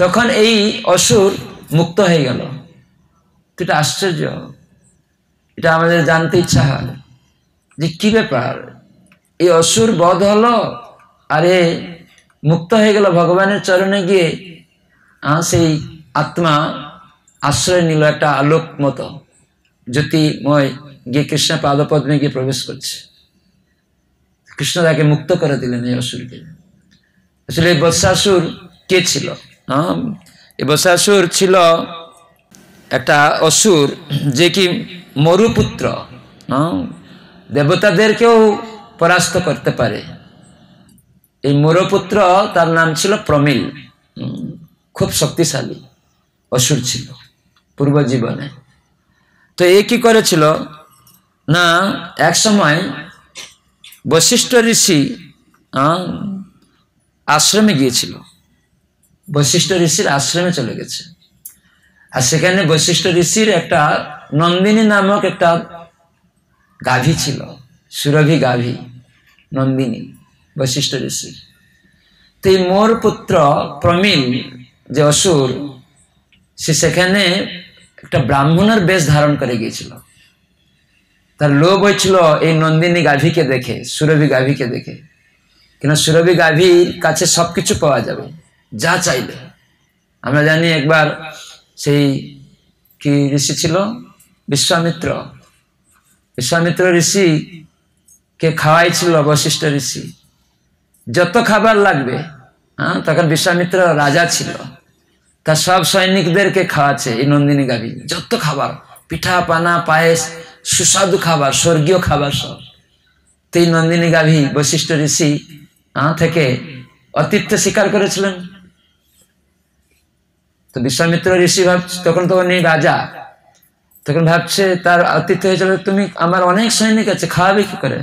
তখন এই অসুর মুক্ত হয়ে গেল এটা আশ্চর্য এটা আমাদের জানতে ইচ্ছা হয় যে কি ব্যাপার এই অসুর বধ হলো আরে মুক্ত হয়ে গেল ভগবানের চরণে গিয়ে সেই আত্মা আশ্রয় নিল একটা আলোক মতো জ্যোতিময় গিয়ে কৃষ্ণ পাদপদ্মে গিয়ে প্রবেশ করছে কৃষ্ণ তাকে মুক্ত করে দিলেন এই অসুরকে আসলে এই বৎসাসুর কে ছিল হ্যাঁ এই বৎসাসুর ছিল একটা অসুর যে কি মরুপুত্র হ্যাঁ দেবতাদেরকেও পরাস্ত করতে পারে এই মুরপুত্র তার নাম ছিল প্রমিল খুব শক্তিশালী অসুর ছিল পূর্ব জীবনে তো এ কি করেছিল না এক সময় বশিষ্ঠ ঋষি আশ্রমে গিয়েছিল বশিষ্ঠ ঋষির আশ্রমে চলে গেছে আর সেখানে বশিষ্ঠ ঋষির একটা নন্দিনী নামক একটা গাভী ছিল সুরভি গাভী নন্দিনী বৈশিষ্ট্য ঋষি তো এই মোর পুত্র প্রমিল যে অসুর সে সেখানে একটা ব্রাহ্মণের বেশ ধারণ করে গিয়েছিল তার লোভ হয়েছিল এই নন্দিনী গাভীকে দেখে সুরভি গাভীকে দেখে কেন সুরভি গাভীর কাছে সব কিছু পাওয়া যাবে যা চাইলে আমরা জানি একবার সেই কি ঋষি ছিল বিশ্বামিত্র বিশ্বামিত্র ঋষি কে খাওয়াইছিল বশিষ্ঠ ঋষি যত খাবার লাগবে হ্যাঁ তখন বিশ্বামিত্র রাজা ছিল তার সব সৈনিকদেরকে খাওয়াচ্ছে এই নন্দিনী গাভী যত খাবার পিঠা পানা পায়েস সুস্বাদু খাবার স্বর্গীয় খাবার সব তো এই নন্দিনী গাভী বশিষ্ঠ ঋষি হ্যাঁ থেকে অতিথ্য স্বীকার করেছিলেন তো বিশ্বামিত্র ঋষি ভাব তখন তখন এই রাজা তখন ভাবছে তার আতিথ্য হয়ে যাবে তুমি আমার অনেক সৈনিক আছে খাওয়াবে কি করে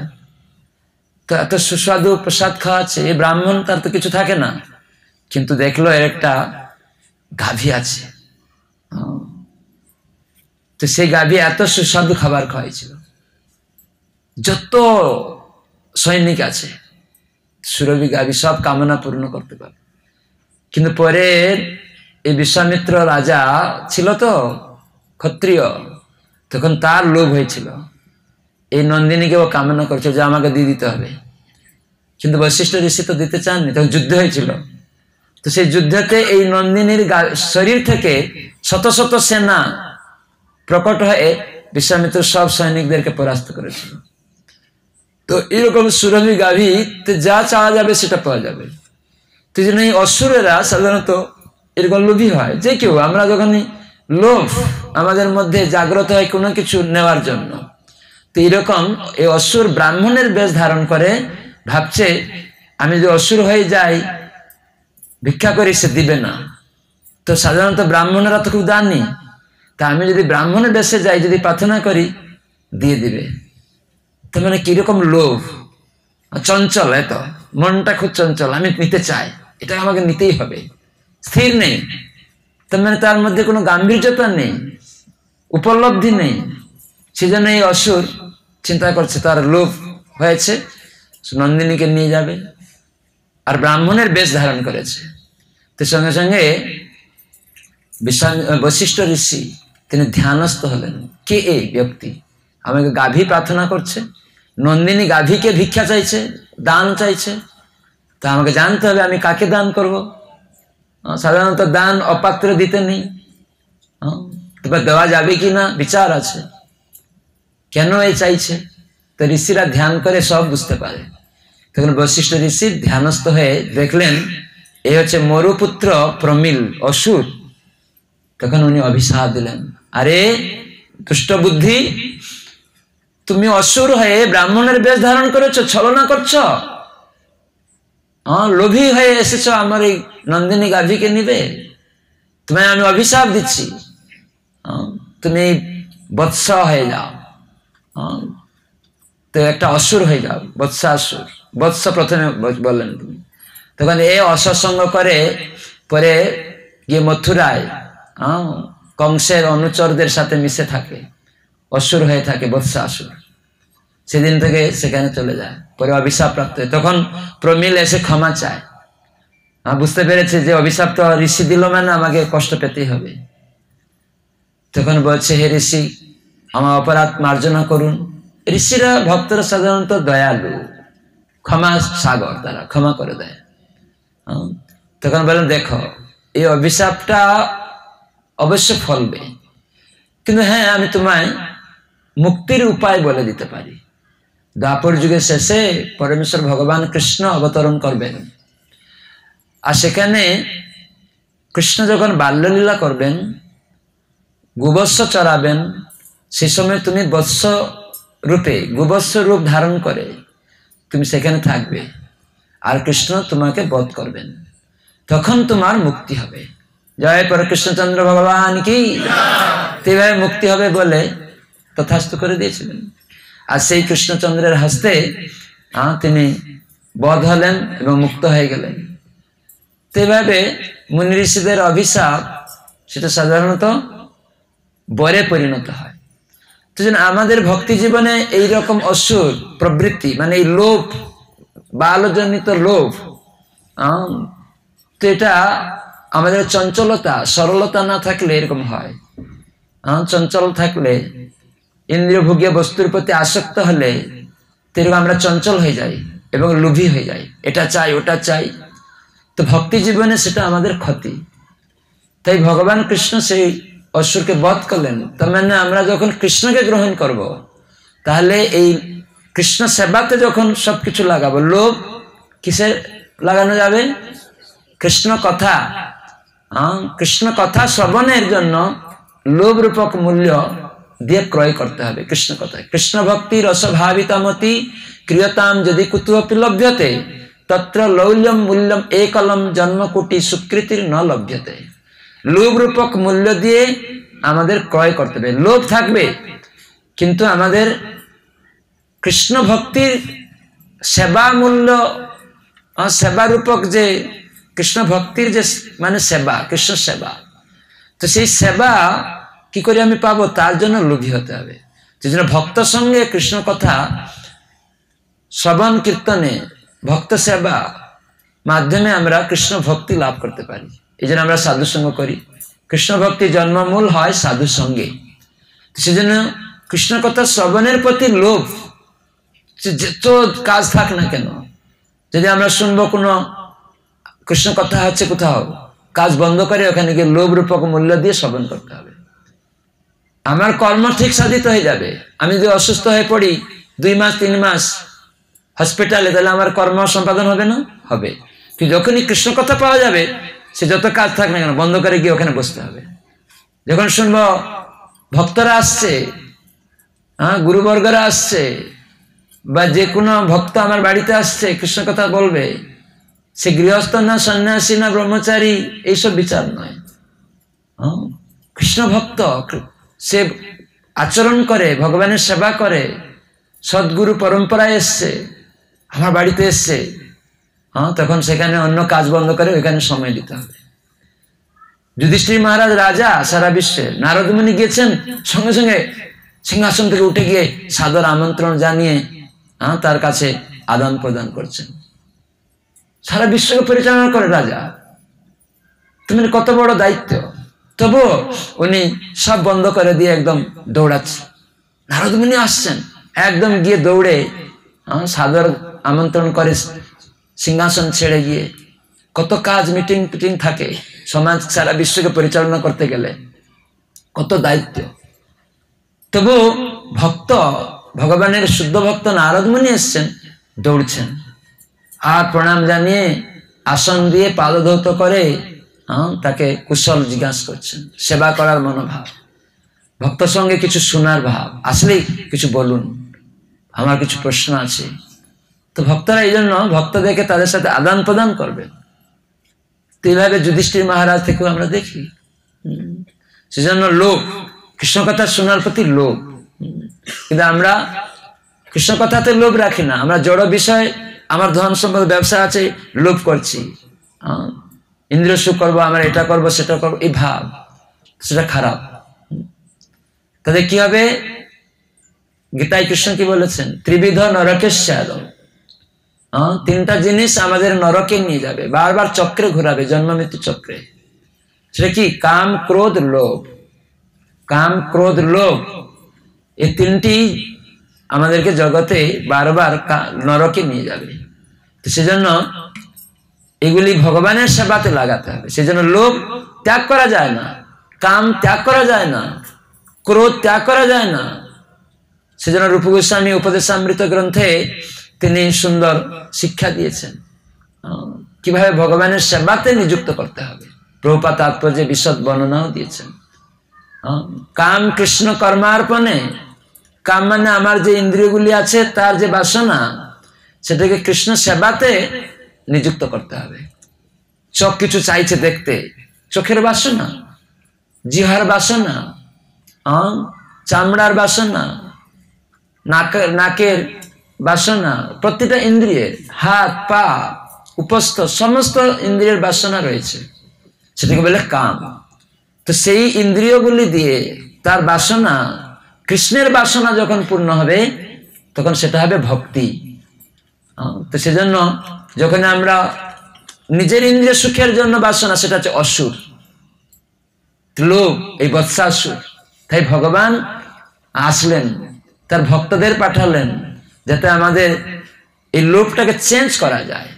তো এত সুস্বাদু প্রসাদ খাওয়াচ্ছে এই ব্রাহ্মণ তার তো কিছু থাকে না কিন্তু দেখলো এর একটা গাভী আছে তো সেই গাভী এত সুস্বাদু খাবার খাওয়াইছিল যত সৈনিক আছে সুরভি গাভী সব কামনা পূর্ণ করতে পারে কিন্তু পরে এই বিশ্বামিত্র রাজা ছিল তো ক্ষত্রিয় তখন তার লোভ হয়েছিল এই নন্দিনীকেও কামনা করছে যে আমাকে দিয়ে দিতে হবে কিন্তু বৈশিষ্ট্য ঋষি তো দিতে চাননি তখন যুদ্ধ হয়েছিল তো সেই যুদ্ধতে এই নন্দিনীর শরীর থেকে শত শত সেনা প্রকট হয়ে বিশ্বামিত্র সব সৈনিকদেরকে পরাস্ত করেছিল তো এরকম সুরভি গাভী যা চাওয়া যাবে সেটা পাওয়া যাবে তো যেন এই অসুরেরা সাধারণত এরকম লোভী হয় যে কেউ আমরা যখনই লোভ আমাদের মধ্যে জাগ্রত হয় কোনো কিছু নেওয়ার জন্য তো এরকম এই অসুর ব্রাহ্মণের বেশ ধারণ করে ভাবছে আমি যদি অসুর হয়ে যাই ভিক্ষা করে সে দিবে না তো সাধারণত ব্রাহ্মণেরা তো খুব দানি তা আমি যদি ব্রাহ্মণের বেশে যাই যদি প্রার্থনা করি দিয়ে দিবে তো মানে কীরকম লোভ চঞ্চল এত মনটা খুব চঞ্চল আমি নিতে চাই এটা আমাকে নিতেই হবে স্থির নেই তার মানে তার মধ্যে কোনো গাম্ভীর্যতা নেই উপলব্ধি নেই সেজন্য এই অসুর চিন্তা করছে তার লোভ হয়েছে নন্দিনীকে নিয়ে যাবে আর ব্রাহ্মণের বেশ ধারণ করেছে তো সঙ্গে সঙ্গে বশিষ্ঠ ঋষি তিনি ধ্যানস্থ হলেন কে এই ব্যক্তি আমাকে গাভী প্রার্থনা করছে নন্দিনী গাভীকে ভিক্ষা চাইছে দান চাইছে তা আমাকে জানতে হবে আমি কাকে দান করব সাধারণত দান অপাত্র দিতে নেই তবে দেওয়া যাবে কি না বিচার আছে কেন এ চাইছে তো ঋষিরা ধ্যান করে সব বুঝতে পারে তখন বৈশিষ্ট্য ঋষি ধ্যানস্থ হয়ে দেখলেন এ হচ্ছে মরুপুত্র প্রমিল অসুর তখন উনি অভিশাপ দিলেন আরে দুষ্ট বুদ্ধি তুমি অসুর হয়ে ব্রাহ্মণের বেশ ধারণ করেছ ছলনা করছ হ্যাঁ লোভী হয়ে এসেছ আমার এই নন্দিনী গাভীকে নিবে তোমায় আমি অভিশাপ দিচ্ছি তুমি বৎস হয়ে যাও তো একটা অসুর হয়ে যাও বৎসাসুর বৎস প্রথমে বললেন তুমি তখন এ অসৎসঙ্গ করে পরে গিয়ে মথুরায় কংসের অনুচরদের সাথে মিশে থাকে অসুর হয়ে থাকে বৎসাসুর সেদিন থেকে সেখানে চলে যায় পরে অভিশাপপ্রাপ্ত হয় তখন প্রমিল এসে ক্ষমা চায় বুঝতে পেরেছে যে অভিশাপ তো ঋষি দিল মানে আমাকে কষ্ট পেতেই হবে তখন বলছে হে ঋষি আমার অপরাধ মার্জনা করুন ঋষিরা ভক্তরা সাধারণত দয়ালু ক্ষমা সাগর তারা ক্ষমা করে দেয় তখন বলেন দেখো এই অভিশাপটা অবশ্য ফলবে কিন্তু হ্যাঁ আমি তোমায় মুক্তির উপায় বলে দিতে পারি দ্বাপর যুগের শেষে পরমেশ্বর ভগবান কৃষ্ণ অবতরণ করবেন আর সেখানে কৃষ্ণ যখন বাল্যলীলা করবেন গুবস্ব চড়াবেন সে সময় তুমি বৎস রূপে গুবস্ব রূপ ধারণ করে তুমি সেখানে থাকবে আর কৃষ্ণ তোমাকে বধ করবেন তখন তোমার মুক্তি হবে জয় পর কৃষ্ণচন্দ্র ভগবান কি তেভাবে মুক্তি হবে বলে তথাস্থ করে দিয়েছিলেন আর সেই কৃষ্ণচন্দ্রের হাসতে তিনি বধ হলেন এবং মুক্ত হয়ে গেলেন তো এভাবে মুনি ঋষিদের অভিশাপ সেটা সাধারণত বরে পরিণত হয় তো আমাদের ভক্তি জীবনে এই রকম অসুর প্রবৃত্তি মানে এই লোভ বালজনিত লোভ তো এটা আমাদের চঞ্চলতা সরলতা না থাকলে এরকম হয় চঞ্চল থাকলে ইন্দ্রিয়ভোগীয় বস্তুর প্রতি আসক্ত হলে তেরকম আমরা চঞ্চল হয়ে যাই এবং লোভী হয়ে যাই এটা চাই ওটা চাই তো ভক্তি জীবনে সেটা আমাদের ক্ষতি তাই ভগবান কৃষ্ণ সেই অসুরকে বধ করলেন তার মানে আমরা যখন কৃষ্ণকে গ্রহণ করব। তাহলে এই কৃষ্ণ সেবাতে যখন সব কিছু লাগাবো লোভ কিসে লাগানো যাবে কৃষ্ণ কথা কৃষ্ণ কথা শ্রবণের জন্য লোভ রূপক মূল্য দিয়ে ক্রয় করতে হবে কৃষ্ণ কথায় কৃষ্ণ ভক্তি রসভাবিতমতি ক্রিয়তাম যদি কুতুপি লভ্যতে তত্র লৌল্যম মূল্যম একলম জন্মকুটি সুকৃতির ন লভ্যতে লোভ রূপক মূল্য দিয়ে আমাদের ক্রয় করতে হবে লোভ থাকবে কিন্তু আমাদের কৃষ্ণ ভক্তির সেবা মূল্য সেবা রূপক যে কৃষ্ণ ভক্তির যে মানে সেবা কৃষ্ণ সেবা তো সেই সেবা কি করে আমি পাবো তার জন্য লোভী হতে হবে যে জন্য ভক্ত সঙ্গে কৃষ্ণ কথা শ্রবণ কীর্তনে ভক্ত সেবা মাধ্যমে আমরা কৃষ্ণ ভক্তি লাভ করতে পারি এই জন্য আমরা সাধু সঙ্গ করি কৃষ্ণ ভক্তি জন্মমূল হয় সাধু সঙ্গে সেজন্য কৃষ্ণ কথা শ্রবণের প্রতি লোভ যত কাজ থাক না কেন যদি আমরা শুনবো কোনো কৃষ্ণ কথা হচ্ছে কোথাও কাজ বন্ধ করে ওখানে গিয়ে লোভ রূপক মূল্য দিয়ে শ্রবণ করতে হবে আমার কর্ম ঠিক সাধিত হয়ে যাবে আমি যদি অসুস্থ হয়ে পড়ি দুই মাস তিন মাস হসপিটালে তাহলে আমার কর্ম সম্পাদন হবে না হবে কিন্তু যখনই কৃষ্ণ কথা পাওয়া যাবে সে যত কাজ থাক না কেন বন্ধ করে গিয়ে ওখানে বসতে হবে যখন শুনব ভক্তরা আসছে হ্যাঁ গুরুবর্গরা আসছে বা যে কোনো ভক্ত আমার বাড়িতে আসছে কৃষ্ণ কথা বলবে সে গৃহস্থ না সন্ন্যাসী না ব্রহ্মচারী এইসব বিচার নয় হ্যাঁ, কৃষ্ণ ভক্ত সে আচরণ করে ভগবানের সেবা করে সদ্গুরু পরম্পরায় এসছে আমার বাড়িতে এসছে হ্যাঁ তখন সেখানে অন্য কাজ বন্ধ করে ওইখানে সময় দিতে হবে যুধিষ্ঠির মহারাজ রাজা সারা বিশ্বে নারদমণি গিয়েছেন সঙ্গে সঙ্গে সিংহাসন থেকে উঠে গিয়ে সাদর আমন্ত্রণ জানিয়ে হ্যাঁ তার কাছে আদান প্রদান করছেন সারা বিশ্বকে পরিচালনা করে রাজা তুমি কত বড় দায়িত্ব তবুও উনি সব বন্ধ করে দিয়ে একদম দৌড়াচ্ছে নারদ মুনি আসছেন একদম গিয়ে দৌড়ে সাদর আমন্ত্রণ করে সিংহাসন ছেড়ে গিয়ে কত কাজ মিটিং টিটিং থাকে সমাজ সারা বিশ্বকে পরিচালনা করতে গেলে কত দায়িত্ব তবু ভক্ত ভগবানের শুদ্ধ ভক্ত নারদ মুনি এসছেন দৌড়ছেন আর প্রণাম জানিয়ে আসন দিয়ে পাদধৌত করে হ্যাঁ, তাকে কুশল জিজ্ঞাসা করছেন সেবা করার মনোভাব ভক্ত সঙ্গে কিছু শোনার ভাব আসলেই কিছু বলুন আমার কিছু প্রশ্ন আছে তো ভক্তরা এই জন্য ভক্তদেরকে তাদের সাথে আদান প্রদান করবেন তো এইভাবে যুধিষ্ঠির মহারাজ থেকেও আমরা দেখি সেজন্য লোক কৃষ্ণ কথা শোনার প্রতি লোভ কিন্তু আমরা কৃষ্ণ কথাতে লোভ রাখি না আমরা জড় বিষয় আমার ধন সম্পদ ব্যবসা আছে লোভ করছি হ্যাঁ, ইন্দ্রিয় সুখ করবো আমরা এটা করব সেটা করবো এই ভাব সেটা খারাপ তাহলে কি হবে গীতায় কৃষ্ণ কি বলেছেন ত্রিবিধ নরকেশ্বর তিনটা জিনিস আমাদের নরকে নিয়ে যাবে বারবার চক্রে ঘুরাবে জন্ম মৃত্যু চক্রে সেটা কি কাম ক্রোধ লোভ কাম ক্রোধ লোভ এই তিনটি আমাদেরকে জগতে বারবার নরকে নিয়ে যাবে তো সেজন্য এগুলি ভগবানের সেবাতে লাগাতে হবে সেজন্য লোভ ত্যাগ করা যায় না কাম ত্যাগ করা যায় না ক্রোধ ত্যাগ করা যায় না সেজন্য রূপ গোস্বামী উপদেশামৃত গ্রন্থে তিনি সুন্দর শিক্ষা দিয়েছেন কিভাবে ভগবানের সেবাতে নিযুক্ত করতে হবে প্রভুপা তাৎপর্যে বিশদ বর্ণনাও দিয়েছেন কাম কৃষ্ণ কর্মার্পণে কাম মানে আমার যে ইন্দ্রিয়গুলি আছে তার যে বাসনা সেটাকে কৃষ্ণ সেবাতে নিযুক্ত করতে হবে চোখ কিছু চাইছে দেখতে চোখের বাসনা জিহার বাসনা চামড়ার বাসনা নাকের নাকের বাসনা প্রতিটা ইন্দ্রিয়ের হাত পা উপস্থ সমস্ত ইন্দ্রিয়ের বাসনা রয়েছে সেটাকে বলে কাম তো সেই ইন্দ্রিয়গুলি দিয়ে তার বাসনা কৃষ্ণের বাসনা যখন পূর্ণ হবে তখন সেটা হবে ভক্তি তো সেজন্য যখন আমরা নিজের ইন্দ্রিয় সুখের জন্য বাসনা সেটা হচ্ছে অসুর লোভ এই বৎসাসুর তাই ভগবান আসলেন তার ভক্তদের পাঠালেন যাতে আমাদের এই লোভটাকে চেঞ্জ করা যায়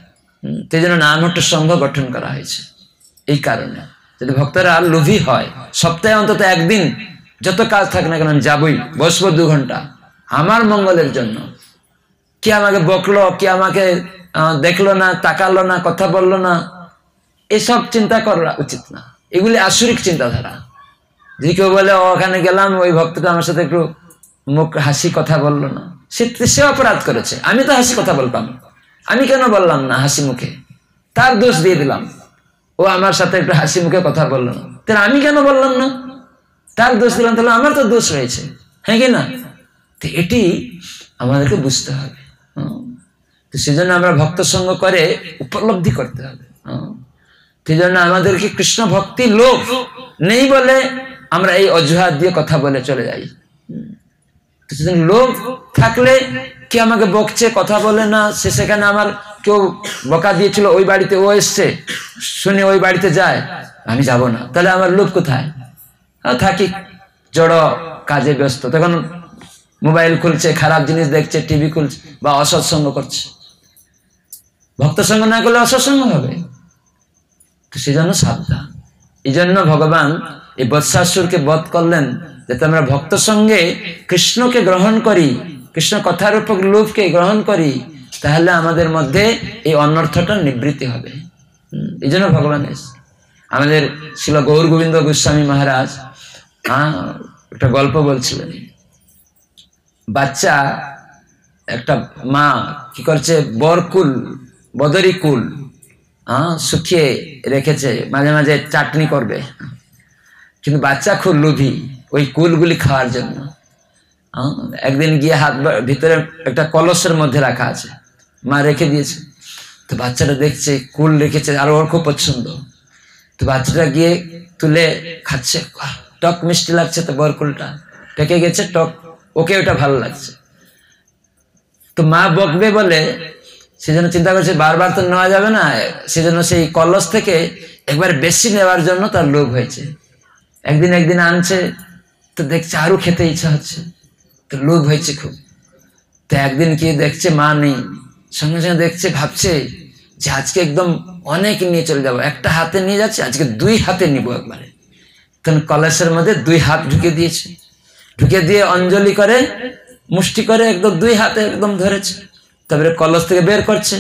সেই জন্য নানহট্ট সংঘ গঠন করা হয়েছে এই কারণে যদি ভক্তরা লোভী হয় সপ্তাহে অন্তত একদিন যত কাজ থাক না কেন আমি যাবই বসবো দু ঘন্টা আমার মঙ্গলের জন্য কে আমাকে বকলো কে আমাকে দেখলো না তাকালো না কথা বললো না এসব চিন্তা করা উচিত না এগুলি আসরিক চিন্তাধারা যদি কেউ বলে ওখানে গেলাম ওই ভক্তটা আমার সাথে একটু মুখ হাসি কথা বললো না সে সে অপরাধ করেছে আমি তো হাসি কথা বলতাম আমি কেন বললাম না হাসি মুখে তার দোষ দিয়ে দিলাম ও আমার সাথে একটু হাসি মুখে কথা বললো না তাহলে আমি কেন বললাম না তার দোষ দিলাম তাহলে আমার তো দোষ রয়েছে হ্যাঁ কি না এটি আমাদেরকে বুঝতে হবে সেজন্য আমরা ভক্ত সঙ্গ করে উপলব্ধি করতে হবে হ্যাঁ? সেজন্য আমাদেরকে কৃষ্ণ ভক্তি লোভ নেই বলে আমরা এই অজুহাত দিয়ে কথা বলে চলে যাই সেজন্য লোভ থাকলে কে আমাকে বকছে কথা বলে না সে সেখানে আমার কেউ বকা দিয়েছিল ওই বাড়িতে ও এসছে শুনে ওই বাড়িতে যায় আমি যাব না তাহলে আমার লোভ কোথায় হ্যাঁ, থাকি জড় কাজে ব্যস্ত তখন মোবাইল খুলছে খারাপ জিনিস দেখছে টিভি খুলছে বা অসৎসঙ্গ করছে ভক্ত সঙ্গ না করলে অসৎসঙ্গ হবে তো সেজন্য সাবধান এই জন্য ভগবান এই বৎসাসুরকে বধ করলেন যাতে আমরা ভক্ত সঙ্গে কৃষ্ণকে গ্রহণ করি কৃষ্ণ কথারূপক উপর লোভকে গ্রহণ করি তাহলে আমাদের মধ্যে এই অনর্থটা নিবৃত্তি হবে এই জন্য ভগবান আমাদের ছিল গৌর গোবিন্দ গোস্বামী মহারাজ একটা গল্প বলছিলেন বাচ্চা একটা মা কি করছে বরকুল বদরিকুল হ্যাঁ শুকিয়ে রেখেছে মাঝে মাঝে চাটনি করবে কিন্তু বাচ্চা খুব লোভী ওই কুলগুলি খাওয়ার জন্য একদিন গিয়ে হাত ভিতরে একটা কলসের মধ্যে রাখা আছে মা রেখে দিয়েছে তো বাচ্চাটা দেখছে কুল রেখেছে আর ওর খুব পছন্দ তো বাচ্চাটা গিয়ে তুলে খাচ্ছে টক মিষ্টি লাগছে তো বরকুলটা টেকে গেছে টক ওকে ওটা ভালো লাগছে তো মা বকবে বলে সেজন্য চিন্তা করছে বারবার তো নেওয়া যাবে না সেজন্য সেই কলস থেকে একবার বেশি নেওয়ার জন্য তার লোভ হয়েছে একদিন একদিন আনছে তো দেখছে আরও খেতে ইচ্ছা হচ্ছে তো লোভ হয়েছে খুব তো একদিন কি দেখছে মা নেই সঙ্গে সঙ্গে দেখছে ভাবছে যে আজকে একদম অনেক নিয়ে চলে যাবো একটা হাতে নিয়ে যাচ্ছে আজকে দুই হাতে নিব একবারে তখন কলসের মধ্যে দুই হাত ঢুকে দিয়েছে ঢুকে দিয়ে অঞ্জলি করে মুষ্টি করে একদম দুই হাতে একদম ধরেছে তারপরে কলস থেকে বের করছে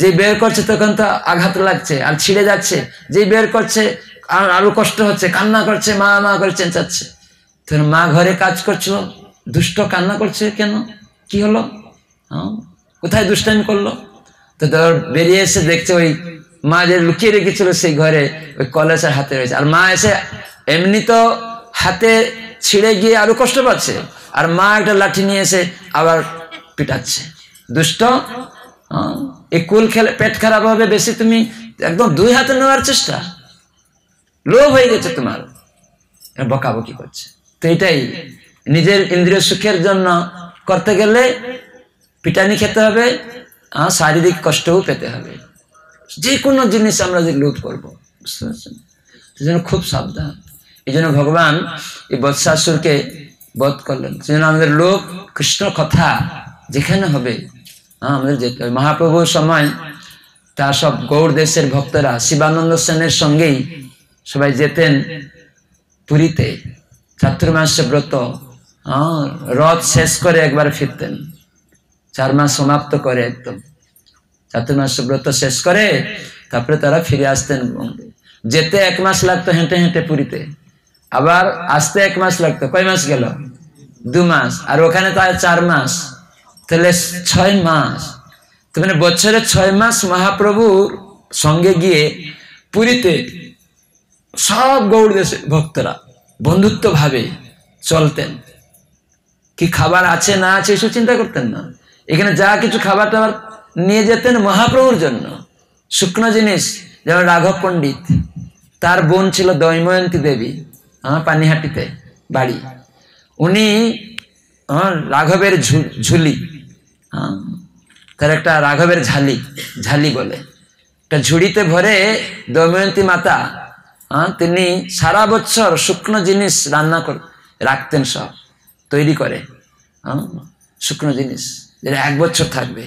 যে বের করছে তখন তো আঘাত লাগছে আর ছিঁড়ে যাচ্ছে যে বের করছে আর আরো কষ্ট হচ্ছে কান্না করছে মা মা করে চেঁচাচ্ছে তখন মা ঘরে কাজ করছিল দুষ্ট কান্না করছে কেন কি হলো কোথায় দুষ্টামি করলো তো ধর বেরিয়ে এসে দেখছে ওই মা যে লুকিয়ে রেখেছিল সেই ঘরে ওই কলসের হাতে রয়েছে আর মা এসে এমনি তো হাতে ছিঁড়ে গিয়ে আরো কষ্ট পাচ্ছে আর মা একটা লাঠি নিয়ে এসে আবার পিটাচ্ছে দুষ্ট হ্যাঁ। এই কুল খেলে পেট খারাপ হবে বেশি তুমি একদম দুই হাতে নেওয়ার চেষ্টা লোভ হয়ে গেছে তোমার বকাবকি করছে তো এটাই নিজের ইন্দ্রিয় সুখের জন্য করতে গেলে পিটানি খেতে হবে শারীরিক কষ্টও পেতে হবে যে কোনো জিনিস আমরা যে লোভ করবো বুঝতে পারছেন সেজন্য খুব সাবধান এই জন্য ভগবান এই বৎসাসুরকে বধ করলেন সেজন্য আমাদের লোক কৃষ্ণ কথা যেখানে হবে হ্যাঁ, আমাদের যে মহাপ্রভুর সময় তার সব গৌড় দেশের ভক্তরা শিবানন্দ সেনের সঙ্গেই সবাই যেতেন পুরীতে চাতুর্মাস ব্রত হ্যাঁ, রথ শেষ করে একবার ফিরতেন চার মাস সমাপ্ত করে একদম চাতুর্মাস ব্রত শেষ করে তারপরে তারা ফিরে আসতেন যেতে এক মাস লাগতো হেঁটে হেঁটে পুরীতে আবার আসতে এক মাস লাগতো কয় মাস গেল দু মাস আর ওখানে তার চার মাস তাহলে ছয় মাস তো মানে বছরে ছয় মাস মহাপ্রভুর সঙ্গে গিয়ে পুরীতে সব গৌড় দেশে ভক্তরা বন্ধুত্বভাবে চলতেন কি খাবার আছে না আছে এসব চিন্তা করতেন না এখানে যা কিছু খাবার টাবার নিয়ে যেতেন মহাপ্রভুর জন্য শুকনো জিনিস যেমন রাঘব পণ্ডিত তার বোন ছিল দৈময়ন্তী দেবী হ্যাঁ পানিহাটিতে বাড়ি উনি রাঘবের ঝুলি হ্যাঁ। তার একটা রাঘবের ঝালি ঝালি বলে একটা ঝুড়িতে ভরে দময়ন্তী মাতা হ্যাঁ, তিনি সারা বছর শুকনো জিনিস রান্না কর রাখতেন সব তৈরি করে হ্যাঁ, শুকনো জিনিস যেটা এক বছর থাকবে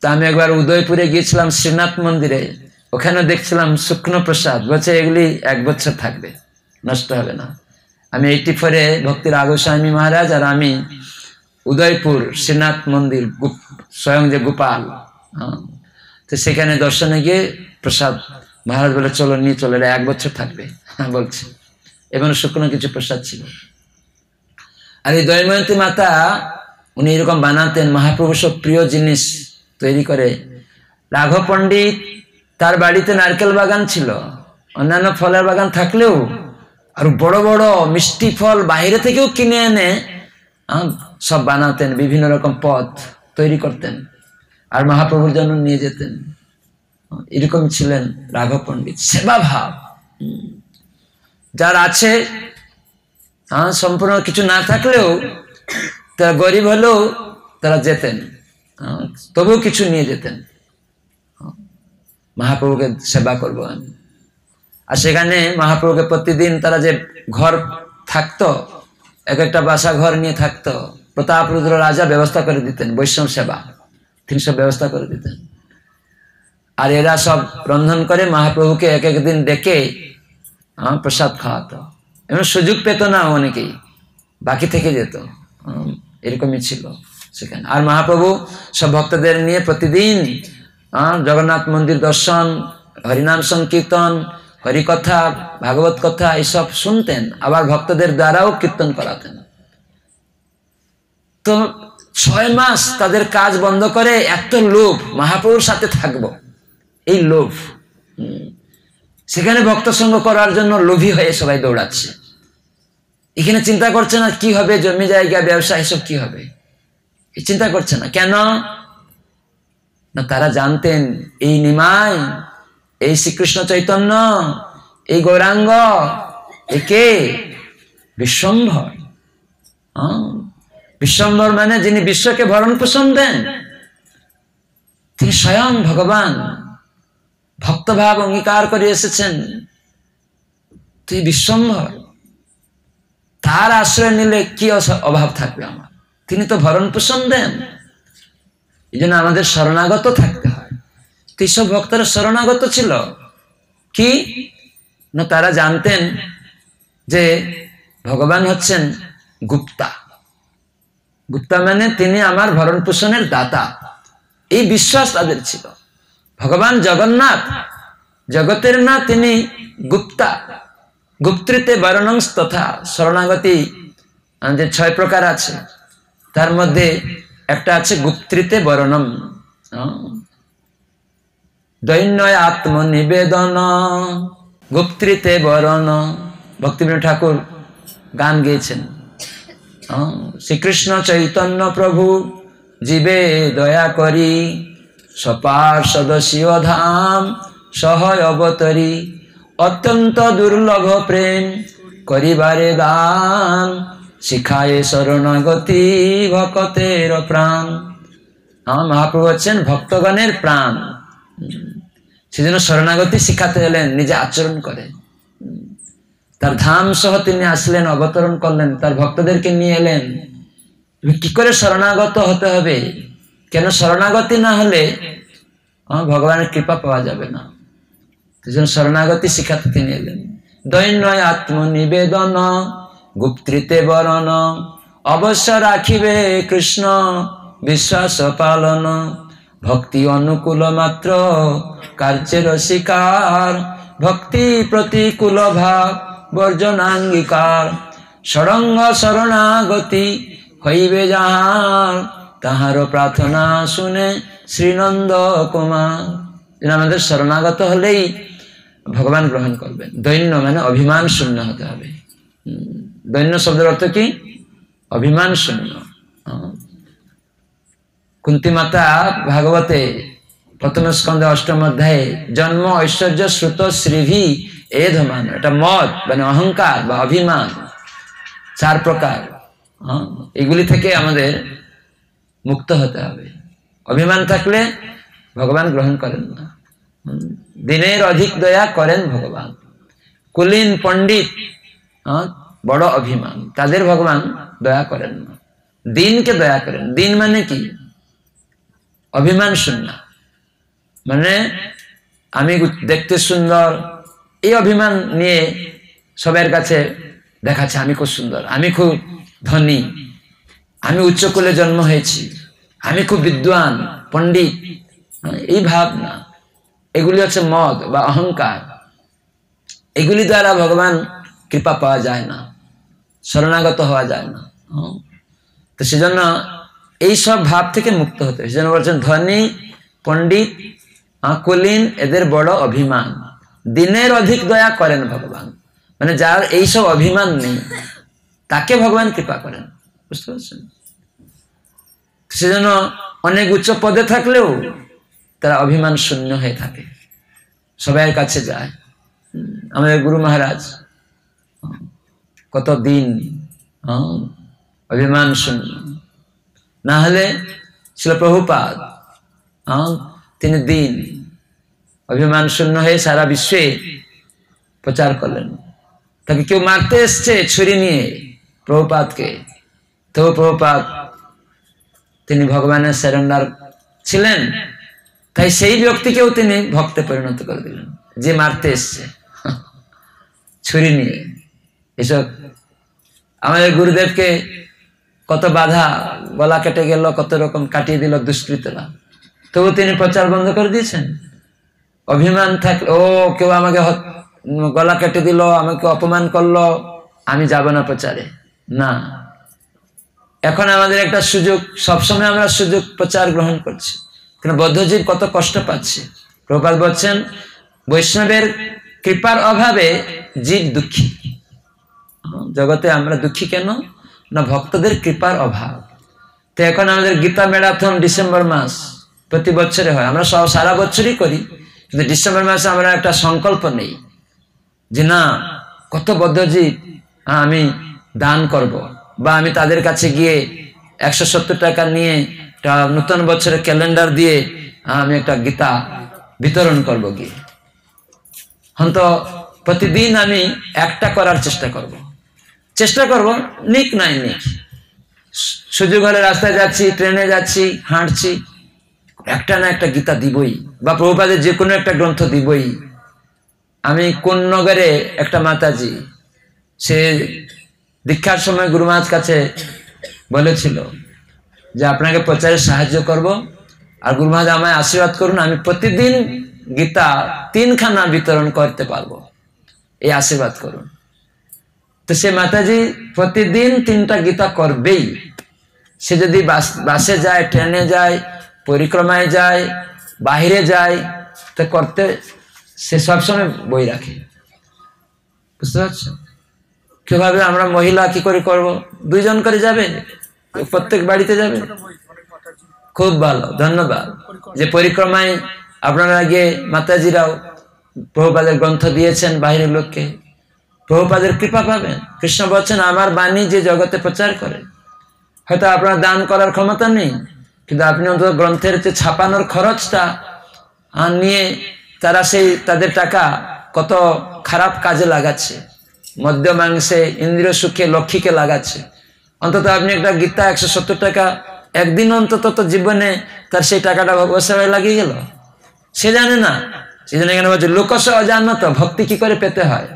তা আমি একবার উদয়পুরে গিয়েছিলাম শ্রীনাথ মন্দিরে ওখানে দেখছিলাম শুকনো প্রসাদ বলছে এগুলি এক বছর থাকবে নষ্ট হবে না আমি এইটি ফোরে ভক্তির আগস্বামী মহারাজ আর আমি উদয়পুর শ্রীনাথ মন্দির স্বয়ং যে গোপাল হ্যাঁ। তো সেখানে দর্শনে গিয়ে প্রসাদ মহারাজ বলে চলো নিয়ে চলে এক বছর থাকবে হ্যাঁ বলছে এবং শুকনো কিছু প্রসাদ ছিল আর এই দয়ময়ন্তী মাতা উনি এরকম বানাতেন মহাপ্রভু সব প্রিয় জিনিস তৈরি করে রাঘব পণ্ডিত তার বাড়িতে নারকেল বাগান ছিল অন্যান্য ফলের বাগান থাকলেও আর বড় বড় মিষ্টি ফল বাইরে থেকেও কিনে এনে সব বানাতেন বিভিন্ন রকম পথ তৈরি করতেন আর মহাপ্রভুর জন্য নিয়ে যেতেন এরকম ছিলেন রাঘব পণ্ডিত সেবা ভাব যার আছে সম্পূর্ণ কিছু না থাকলেও তারা গরিব হলেও তারা যেতেন তবুও কিছু নিয়ে যেতেন মহাপ্রভুকে সেবা করব আমি আর সেখানে মহাপ্রভুকে প্রতিদিন তারা যে ঘর থাকতো এক একটা বাসা ঘর নিয়ে থাকতো প্রতাপ রুদ্র রাজা ব্যবস্থা করে দিতেন বৈষ্ণব সেবা তিনি সব ব্যবস্থা করে দিতেন আর এরা সব রন্ধন করে মহাপ্রভুকে এক একদিন ডেকে প্রসাদ খাওয়াতো এবং সুযোগ পেত না অনেকেই বাকি থেকে যেত এরকমই ছিল সেখানে আর মহাপ্রভু সব ভক্তদের নিয়ে প্রতিদিন জগন্নাথ মন্দির দর্শন হরিনাম সংকীর্তন হরিকথা ভাগবত কথা এসব শুনতেন আবার ভক্তদের দ্বারাও কীর্তন করাতেন তো ছয় মাস তাদের কাজ বন্ধ করে এত লোভ মহাপ্রভুর সাথে থাকব এই লোভ সেখানে ভক্ত সঙ্গ করার জন্য লোভী হয়ে সবাই দৌড়াচ্ছে এখানে চিন্তা করছে না কি হবে জমি জায়গা ব্যবসা এসব কি হবে চিন্তা করছে না কেন না তারা জানতেন এই নিমায় এই শ্রীকৃষ্ণ চৈতন্য এই গৌরাঙ্গ এ কে বিশ্বম্ভর বিশ্বম্ভর মানে যিনি বিশ্বকে ভরণ পোষণ দেন তিনি স্বয়ং ভগবান ভক্তভাব অঙ্গীকার করে এসেছেন তুই বিশ্বম্ভর তার আশ্রয় নিলে কি অভাব থাকবে আমার তিনি তো ভরণ পোষণ দেন এই জন্য আমাদের শরণাগত থাকতে হয় এইসব ভক্তরা শরণাগত ছিল কি না তারা জানতেন যে ভগবান হচ্ছেন গুপ্তা গুপ্তা মানে তিনি আমার ভরণ পোষণের দাতা এই বিশ্বাস তাদের ছিল ভগবান জগন্নাথ জগতের না তিনি গুপ্তা গুপ্তৃতে বরণংস তথা শরণাগতি যে ছয় প্রকার আছে তার মধ্যে একটা আছে গুপ্তৃতে বরণম দৈন্য আত্মনিবেদন গুপ্তৃতে বরণ ভক্তিবীন ঠাকুর গান গেয়েছেন শ্রীকৃষ্ণ চৈতন্য প্রভু জীবে দয়া করি সপার সদস্য ধাম সহয় অবতরী অত্যন্ত দুর্লভ প্রেম করিবারে দান শিখায় শরণগতি ভকতের প্রাণ হ্যাঁ মহাপ্রভু হচ্ছেন ভক্তগণের প্রাণ সেজন্য শরণাগতি শিখাতে এলেন নিজে আচরণ করে তার ধাম সহ তিনি আসলেন অবতরণ করলেন তার ভক্তদেরকে নিয়ে এলেন কি করে শরণাগত হতে হবে কেন শরণাগতি না হলে ভগবানের কৃপা পাওয়া যাবে না সেজন্য শরণাগতি শিখাতে তিনি এলেন দৈন্য আত্মনিবেদন গুপ্তৃতে বরণ অবশ্য রাখিবে কৃষ্ণ বিশ্বাস পালন ভক্তি অনুকূল মাত্র কার্যের শিকার ভক্তি প্রতিকূল ভাব বর্জনাঙ্গীকার সরঙ্গ শরণাগতি হইবে যাহার তাহার প্রার্থনা শুনে শ্রীনন্দ কুমার যিনি আমাদের শরণাগত হলেই ভগবান গ্রহণ করবেন দৈন্য মানে অভিমান শূন্য হতে হবে দৈন্য শব্দের অর্থ কি অভিমান শূন্য কুন্তিমাতা ভাগবতে প্রথম স্কন্ধে অষ্টম অধ্যায়ে জন্ম ঐশ্বর্য শ্রুত শ্রীভি এ ধমান এটা মত মানে অহংকার বা অভিমান চার প্রকার হ্যাঁ, এগুলি থেকে আমাদের মুক্ত হতে হবে অভিমান থাকলে ভগবান গ্রহণ করেন না দিনের অধিক দয়া করেন ভগবান কুলীন পণ্ডিত হ্যাঁ, বড় অভিমান তাদের ভগবান দয়া করেন না দিনকে দয়া করেন দিন মানে কি অভিমান শূন্য মানে আমি দেখতে সুন্দর এই অভিমান নিয়ে সবের কাছে দেখাচ্ছে আমি খুব সুন্দর আমি খুব ধনী আমি উচ্চকূলে জন্ম হয়েছি আমি খুব বিদ্বান পণ্ডিত মানে এই ভাবনা এগুলি হচ্ছে মদ বা অহংকার এগুলি দ্বারা ভগবান কৃপা পাওয়া যায় না শরণাগত হওয়া যায় না তো সেজন্য এই সব ভাব থেকে মুক্ত হতে হবে সেজন্য বলছেন ধনী পণ্ডিত আকুলিন এদের বড় অভিমান দিনের অধিক দয়া করেন ভগবান মানে যার এইসব অভিমান নেই তাকে ভগবান কৃপা করেন বুঝতে পারছেন সেজন্য অনেক উচ্চ পদে থাকলেও তারা অভিমান শূন্য হয়ে থাকে সবাইয়ের কাছে যায় আমাদের গুরু মহারাজ কত দিন অভিমান শূন্য না হলে শিলপ্রভুপাদ তিনি দিন অভিমান শূন্য হয়ে সারা বিশ্বে প্রচার করলেন তাকে কেউ মারতে এসছে ছুরি নিয়ে প্রভুপাতকে তবু প্রভুপাত তিনি ভগবানের সেরেন্ডার ছিলেন তাই সেই ব্যক্তিকেও তিনি ভক্তে পরিণত করে দিলেন যে মারতে এসছে ছুরি নিয়ে এসব আমাদের গুরুদেবকে কত বাধা গলা কেটে গেল কত রকম কাটিয়ে দিল দুষ্কৃতরা তবু তিনি প্রচার বন্ধ করে দিয়েছেন অভিমান থাকলে ও কেউ আমাকে গলা কেটে দিল আমাকে অপমান করলো আমি যাব না প্রচারে না এখন আমাদের একটা সুযোগ সবসময় আমরা সুযোগ প্রচার গ্রহণ করছি কিন্তু বদ্ধজীব কত কষ্ট পাচ্ছে প্রভাত বলছেন বৈষ্ণবের কৃপার অভাবে জীব দুঃখী জগতে আমরা দুঃখী কেন না ভক্তদের কৃপার অভাব তো এখন আমাদের গীতা ম্যারাথন ডিসেম্বর মাস প্রতি বছরে হয় আমরা সব সারা বছরই করি কিন্তু ডিসেম্বর মাসে আমরা একটা সংকল্প নেই যে না কত বদ্ধজি আমি দান করব। বা আমি তাদের কাছে গিয়ে একশো সত্তর টাকা নিয়ে একটা নতুন বছরের ক্যালেন্ডার দিয়ে আমি একটা গীতা বিতরণ করব গিয়ে হন্ত প্রতিদিন আমি একটা করার চেষ্টা করব। চেষ্টা করব নিক নাই নিক সুযোগ হলে রাস্তায় যাচ্ছি ট্রেনে যাচ্ছি হাঁটছি একটা না একটা গীতা দিবই বা প্রভুপাদের যে কোনো একটা গ্রন্থ দিবই আমি কোন নগরে একটা মাতাজি সে দীক্ষার সময় গুরু কাছে বলেছিল যে আপনাকে প্রচারে সাহায্য করব আর গুরু আমায় আশীর্বাদ করুন আমি প্রতিদিন গীতা তিনখানা বিতরণ করতে পারবো এই আশীর্বাদ করুন তো সে মাতাজি প্রতিদিন তিনটা গীতা করবেই সে যদি বাস বাসে যায় ট্রেনে যায় পরিক্রমায় যায় বাহিরে যায় তো করতে সে সবসময় বই রাখে বুঝতে পারছো কিভাবে আমরা মহিলা কি করে করব দুইজন করে যাবেন প্রত্যেক বাড়িতে যাবেন খুব ভালো ধন্যবাদ যে পরিক্রমায় আপনারা আগে মাতাজিরাও বহুবাদের গ্রন্থ দিয়েছেন বাহিরের লোককে প্রভুপাদের কৃপা পাবেন কৃষ্ণ বলছেন আমার বাণী যে জগতে প্রচার করে হয়তো আপনার দান করার ক্ষমতা নেই কিন্তু আপনি অন্তত গ্রন্থের যে ছাপানোর খরচটা নিয়ে তারা সেই তাদের টাকা কত খারাপ কাজে লাগাচ্ছে মধ্য মাংসে ইন্দ্রিয় সুখে লক্ষ্মীকে লাগাচ্ছে অন্তত আপনি একটা গীতা একশো সত্তর টাকা একদিন অন্তত তো জীবনে তার সেই টাকাটা ভগবসায় লাগিয়ে গেল সে জানে না সে জানে কেন বলছে লোকস অজানত ভক্তি কি করে পেতে হয়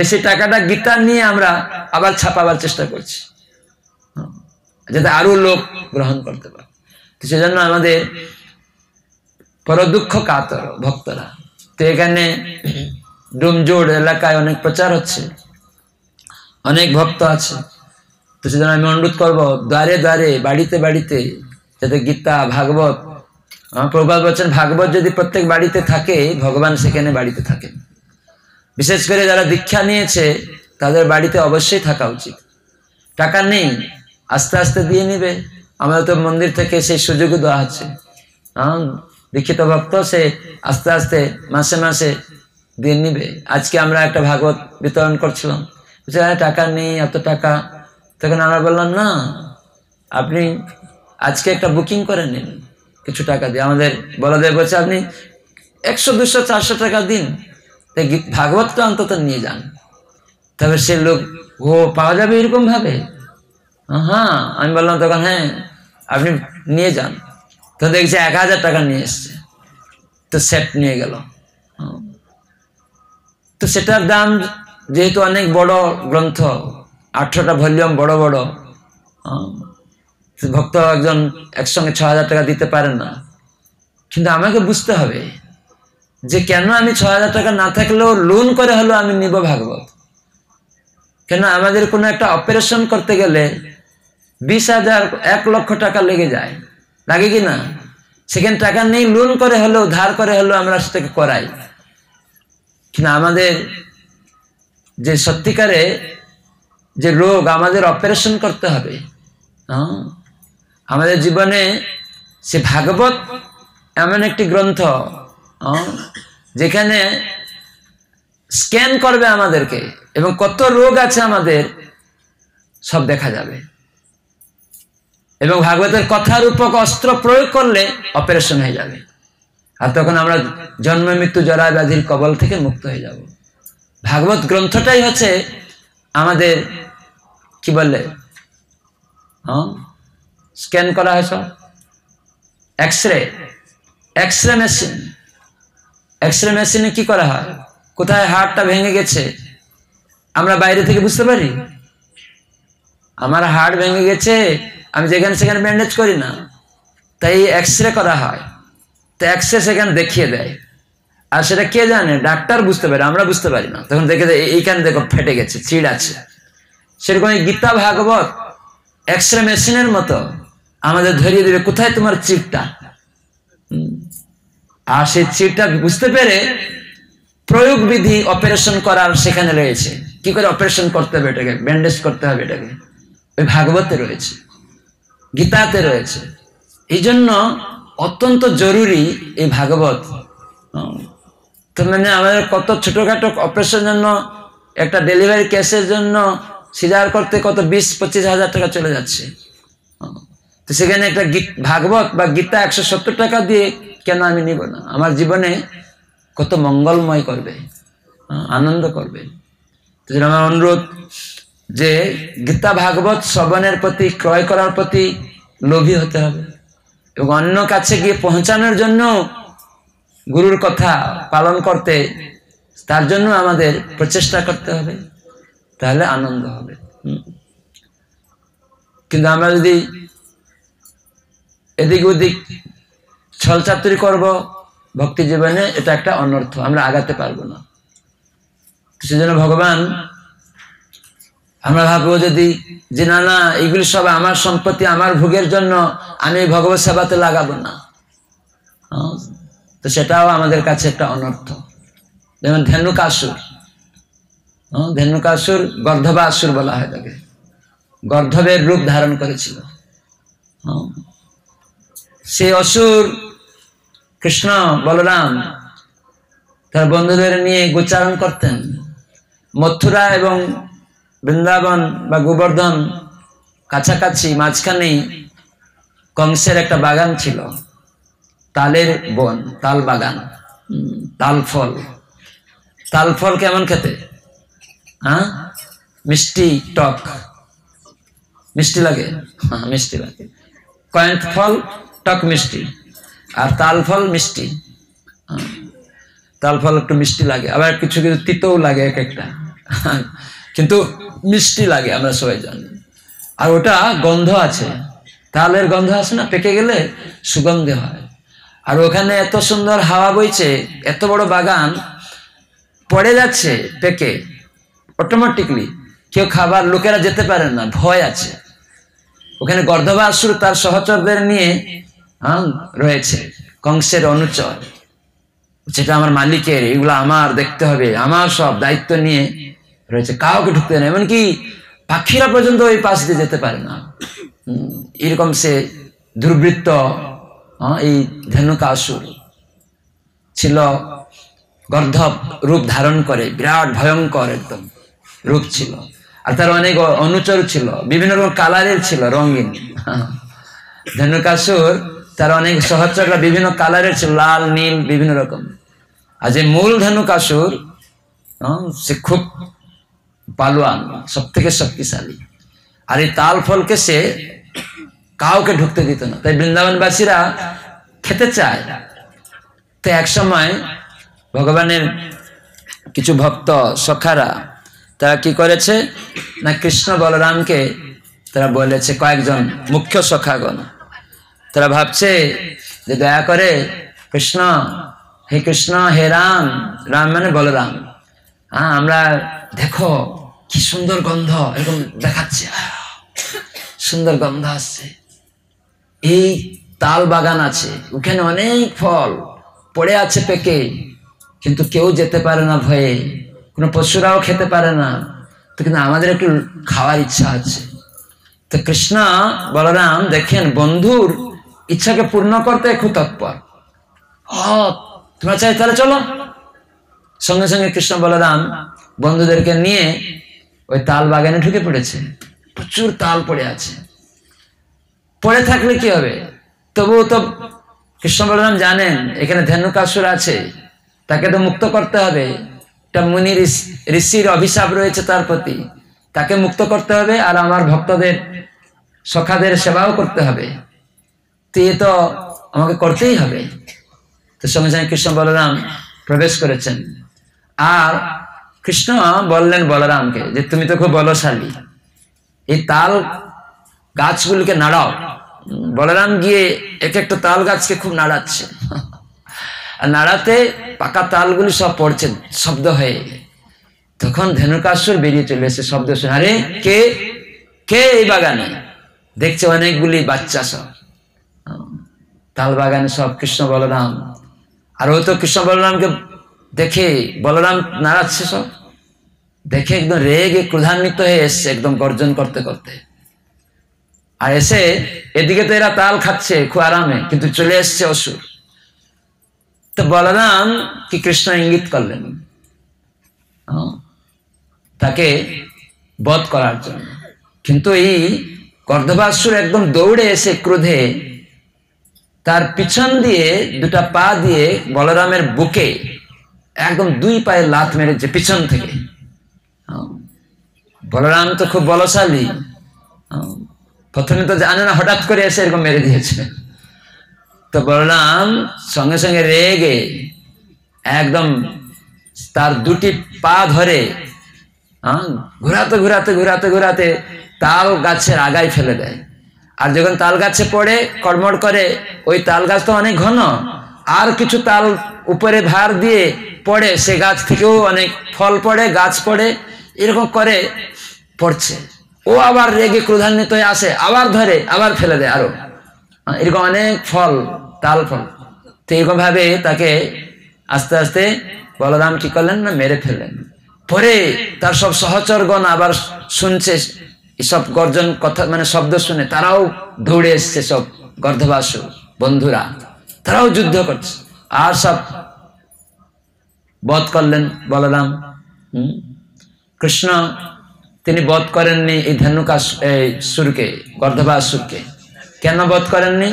তো সেই টাকাটা গীতা নিয়ে আমরা আবার ছাপাবার চেষ্টা করছি যাতে আরো লোক গ্রহণ করতে পারে তো সেজন্য আমাদের পরদুঃখ কাতর ভক্তরা তো এখানে ডুমজোড় এলাকায় অনেক প্রচার হচ্ছে অনেক ভক্ত আছে তো সেজন্য আমি অনুরোধ করবো দ্বারে দ্বারে বাড়িতে বাড়িতে যাতে গীতা ভাগবত আমার প্রবাদ ভাগবত যদি প্রত্যেক বাড়িতে থাকে ভগবান সেখানে বাড়িতে থাকেন বিশেষ করে যারা দীক্ষা নিয়েছে তাদের বাড়িতে অবশ্যই থাকা উচিত টাকা নেই আস্তে আস্তে দিয়ে নিবে আমাদের তো মন্দির থেকে সেই সুযোগও দেওয়া আছে দীক্ষিত ভক্ত সে আস্তে আস্তে মাসে মাসে দিয়ে নিবে আজকে আমরা একটা ভাগবত বিতরণ করছিলাম হ্যাঁ টাকা নেই এত টাকা তখন আমরা বললাম না আপনি আজকে একটা বুকিং করে নিন কিছু টাকা দিয়ে আমাদের বলা দেয় বলছে আপনি একশো দুশো চারশো টাকা দিন তাই ভাগবতটা অন্তত নিয়ে যান তবে সে লোক ও পাওয়া যাবে এরকমভাবে হ্যাঁ আমি বললাম তখন হ্যাঁ আপনি নিয়ে যান তো দেখছি এক হাজার টাকা নিয়ে এসছে তো সেট নিয়ে গেল তো সেটার দাম যেহেতু অনেক বড় গ্রন্থ আঠেরোটা ভলিউম বড় বড় ভক্ত একজন একসঙ্গে ছ হাজার টাকা দিতে পারে না কিন্তু আমাকে বুঝতে হবে যে কেন আমি ছ হাজার টাকা না থাকলেও লোন করে হলেও আমি নিব ভাগবত কেন আমাদের কোনো একটা অপারেশন করতে গেলে বিশ হাজার এক লক্ষ টাকা লেগে যায় লাগে কি না সেখানে টাকা নেই লোন করে হলেও ধার করে হলেও আমরা সেটাকে করাই কিন্তু আমাদের যে সত্যিকারে যে রোগ আমাদের অপারেশন করতে হবে হ্যাঁ? আমাদের জীবনে সে ভাগবত এমন একটি গ্রন্থ যেখানে স্ক্যান করবে আমাদেরকে এবং কত রোগ আছে আমাদের সব দেখা যাবে এবং ভাগবতের কথার উপক অস্ত্র প্রয়োগ করলে অপারেশন হয়ে যাবে আর তখন আমরা জন্ম মৃত্যু জরা ব্যাধির কবল থেকে মুক্ত হয়ে যাব ভাগবত গ্রন্থটাই হচ্ছে আমাদের কি বললে স্ক্যান করা হয় সব X ray X ray machine x-ray মেশিনে কি করা হয় কোথায় হাড়টা ভেঙে গেছে আমরা বাইরে থেকে বুঝতে পারি আমার হাড় ভেঙে গেছে আমি যেখানে সেখানে ব্যান্ডেজ করি না তাই এক্সরে করা হয় তো এক্সরে সেখানে দেখিয়ে দেয় আর সেটা কে জানে ডাক্তার বুঝতে পারে আমরা বুঝতে পারি না তখন দেখে এইখান দেখো ফেটে গেছে চিড় আছে সেরকম এই গীতা ভাগবত এক্সরে মেশিনের মতো আমাদের ধরিয়ে দেবে কোথায় তোমার চিপটা আর সেই চিটটা বুঝতে পেরে প্রয়োগ বিধি অপারেশন করার সেখানে রয়েছে কি করে অপারেশন করতে হবে এটাকে ব্যান্ডেজ করতে হবে এটাকে ওই ভাগবতে রয়েছে গীতাতে রয়েছে এই জন্য অত্যন্ত জরুরি এই ভাগবত তো মানে আমাদের কত ছোটোখাটো অপারেশনের জন্য একটা ডেলিভারি ক্যাশের জন্য সিজার করতে কত বিশ পঁচিশ হাজার টাকা চলে যাচ্ছে তো সেখানে একটা গীত ভাগবত বা গীতা একশো সত্তর টাকা দিয়ে কেন আমি নিব না আমার জীবনে কত মঙ্গলময় করবে আনন্দ করবে তো আমার অনুরোধ যে গীতা ভাগবত শ্রবণের প্রতি ক্রয় করার প্রতি লোভী হতে হবে এবং অন্য কাছে গিয়ে পৌঁছানোর জন্য গুরুর কথা পালন করতে তার জন্য আমাদের প্রচেষ্টা করতে হবে তাহলে আনন্দ হবে কিন্তু আমরা যদি এদিক ওদিক ছলচাতুরি করব ভক্তি জীবনে এটা একটা অনর্থ আমরা আগাতে পারবো না সেজন্য ভগবান আমরা ভাববো যদি যে না না এগুলি সব আমার সম্পত্তি আমার ভোগের জন্য আমি ভগবত সেবাতে লাগাবো না হ্যাঁ? তো সেটাও আমাদের কাছে একটা অনর্থ যেমন ধেনুকাসুর হ্যাঁ? ধেনুকাসুর গর্ধবাসুর বলা হয় তাকে গর্ধবের রূপ ধারণ করেছিল হ্যাঁ? সে অসুর কৃষ্ণ বলরাম তার বন্ধুদের নিয়ে গোচারণ করতেন মথুরা এবং বৃন্দাবন বা গোবর্ধন কাছাকাছি মাঝখানেই কংসের একটা বাগান ছিল তালের বন তাল বাগান তাল ফল তাল ফল কেমন খেতে হ্যাঁ মিষ্টি টক মিষ্টি লাগে হ্যাঁ মিষ্টি লাগে কয়েক ফল টক মিষ্টি আর তাল ফল মিষ্টি তাল ফল একটু মিষ্টি লাগে আবার কিছু কিছু তিতও লাগে এক একটা কিন্তু মিষ্টি লাগে আমরা সবাই জানি আর ওটা গন্ধ আছে তালের গন্ধ আছে না পেকে গেলে সুগন্ধে হয় আর ওখানে এত সুন্দর হাওয়া বইছে এত বড় বাগান পড়ে যাচ্ছে পেকে অটোমেটিকলি কেউ খাবার লোকেরা যেতে পারে না ভয় আছে ওখানে গর্ধবাসুর তার সহচরদের নিয়ে হ্যাঁ রয়েছে কংসের অনুচর যেটা আমার মালিকের এগুলো আমার দেখতে হবে আমার সব দায়িত্ব নিয়ে রয়েছে কাউকে ঢুকতে না এমনকি পাখিরা পর্যন্ত ওই পাশ দিয়ে যেতে পারে না এরকম সে দুর্বৃত্ত হ্যাঁ, এই ধেনুকাসুর ছিল গর্ধব রূপ ধারণ করে বিরাট ভয়ঙ্কর একদম রূপ ছিল আর তার অনেক অনুচর ছিল বিভিন্ন রকম কালারের ছিল রঙিন ধেনুকাসুর তার অনেক সহচররা বিভিন্ন কালারের ছিল লাল নীল বিভিন্ন রকম আর যে মূল ধনু কাসুর সে খুব পালোয়ান সব থেকে শক্তিশালী আর এই তাল ফলকে সে কাউকে ঢুকতে দিত না তাই বৃন্দাবনবাসীরা খেতে চায় তো এক সময় ভগবানের কিছু ভক্ত সখারা তারা কি করেছে না কৃষ্ণ বলরামকে তারা বলেছে কয়েকজন মুখ্য সখাগণ তারা ভাবছে যে দয়া করে কৃষ্ণ হে কৃষ্ণ হে রাম রাম মানে বলরাম হ্যাঁ আমরা দেখো কি সুন্দর গন্ধ এরকম দেখাচ্ছে সুন্দর গন্ধ আসছে এই তাল বাগান আছে ওখানে অনেক ফল পড়ে আছে পেকে কিন্তু কেউ যেতে পারে না ভয়ে কোনো পশুরাও খেতে পারে না তো কিন্তু আমাদের একটু খাওয়ার ইচ্ছা আছে তো কৃষ্ণ বলরাম দেখেন বন্ধুর ইচ্ছাকে পূর্ণ করতে খুব তৎপর তোমরা চাই তাহলে চলো সঙ্গে সঙ্গে কৃষ্ণ বলরাম বন্ধুদেরকে নিয়ে ওই তাল বাগানে ঢুকে পড়েছে প্রচুর তাল পড়ে আছে পড়ে থাকলে কি হবে তবুও তো কৃষ্ণ বলরাম জানেন এখানে ধেনুকাসুর আছে তাকে তো মুক্ত করতে হবে একটা মুনি ঋষির অভিশাপ রয়েছে তার প্রতি তাকে মুক্ত করতে হবে আর আমার ভক্তদের সখাদের সেবাও করতে হবে তো এ তো আমাকে করতেই হবে তো সঙ্গে সঙ্গে কৃষ্ণ বলরাম প্রবেশ করেছেন আর কৃষ্ণ বললেন বলরামকে যে তুমি তো খুব বলশালী এই তাল গাছগুলিকে নাড়াও বলরাম গিয়ে এক একটা তাল গাছকে খুব নাড়াচ্ছে আর নাড়াতে পাকা তালগুলি সব পড়ছে শব্দ হয়ে তখন ধেনুকাশ্বর বেরিয়ে চলে এসে শব্দ শুনে আরে কে কে এই বাগানে দেখছে অনেকগুলি বাচ্চা সব তাল বাগানে সব কৃষ্ণ বলরাম আর ও তো কৃষ্ণ বলরামকে দেখে বলরাম নাড়াচ্ছে সব দেখে একদম রেগে ক্রধান্বিত হয়ে এসছে একদম গর্জন করতে করতে আর এসে এদিকে তো এরা তাল খাচ্ছে খুব আরামে কিন্তু চলে এসছে অসুর তো বলরাম কি কৃষ্ণ ইঙ্গিত করলেন তাকে বধ করার জন্য কিন্তু এই গর্ধবাসুর একদম দৌড়ে এসে ক্রোধে তার পিছন দিয়ে দুটা পা দিয়ে বলরামের বুকে একদম দুই পায়ে লাথ মেরেছে পিছন থেকে বলরাম তো খুব বলশালী প্রথমে তো জানে না হঠাৎ করে এসে এরকম মেরে দিয়েছে তো বলরাম সঙ্গে সঙ্গে রেগে একদম তার দুটি পা ধরে ঘোরাতে ঘোরাতে ঘোরাতে ঘোরাতে তাল গাছের আগায় ফেলে দেয় আর যখন তাল গাছে পড়ে কর্মট করে ওই তাল গাছ তো অনেক ঘন আর কিছু তাল উপরে ভার দিয়ে পড়ে সে গাছ থেকেও অনেক ফল পড়ে গাছ পড়ে এরকম করে পড়ছে ও আবার রেগে ক্রোধান্বিত হয়ে আসে আবার ধরে আবার ফেলে দেয় আরো এরকম অনেক ফল তাল ফল তো এরকমভাবে তাকে আস্তে আস্তে বলরাম কি করলেন না মেরে ফেললেন পরে তার সব সহচরগণ আবার শুনছে এসব গর্জন কথা মানে শব্দ শুনে তারাও দৌড়ে এসছে সব গর্ধবাস বন্ধুরা তারাও যুদ্ধ করছে আর সব বধ করলেন বলরাম কৃষ্ণ তিনি বধ করেননি এই ধেনুকা এই সুরকে গর্ধবাসুরকে কেন বধ করেননি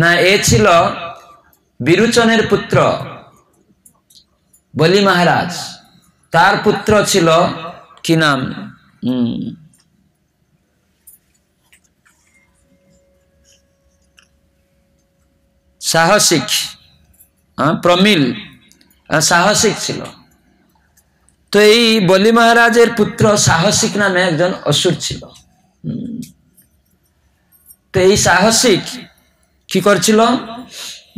না এ ছিল বিরুচনের পুত্র বলি মহারাজ তার পুত্র ছিল কি নাম সাহসিক প্রমিল সাহসিক ছিল তো এই বলি মহারাজের পুত্র সাহসিক নামে একজন অসুর ছিল তো এই সাহসিক কি করছিল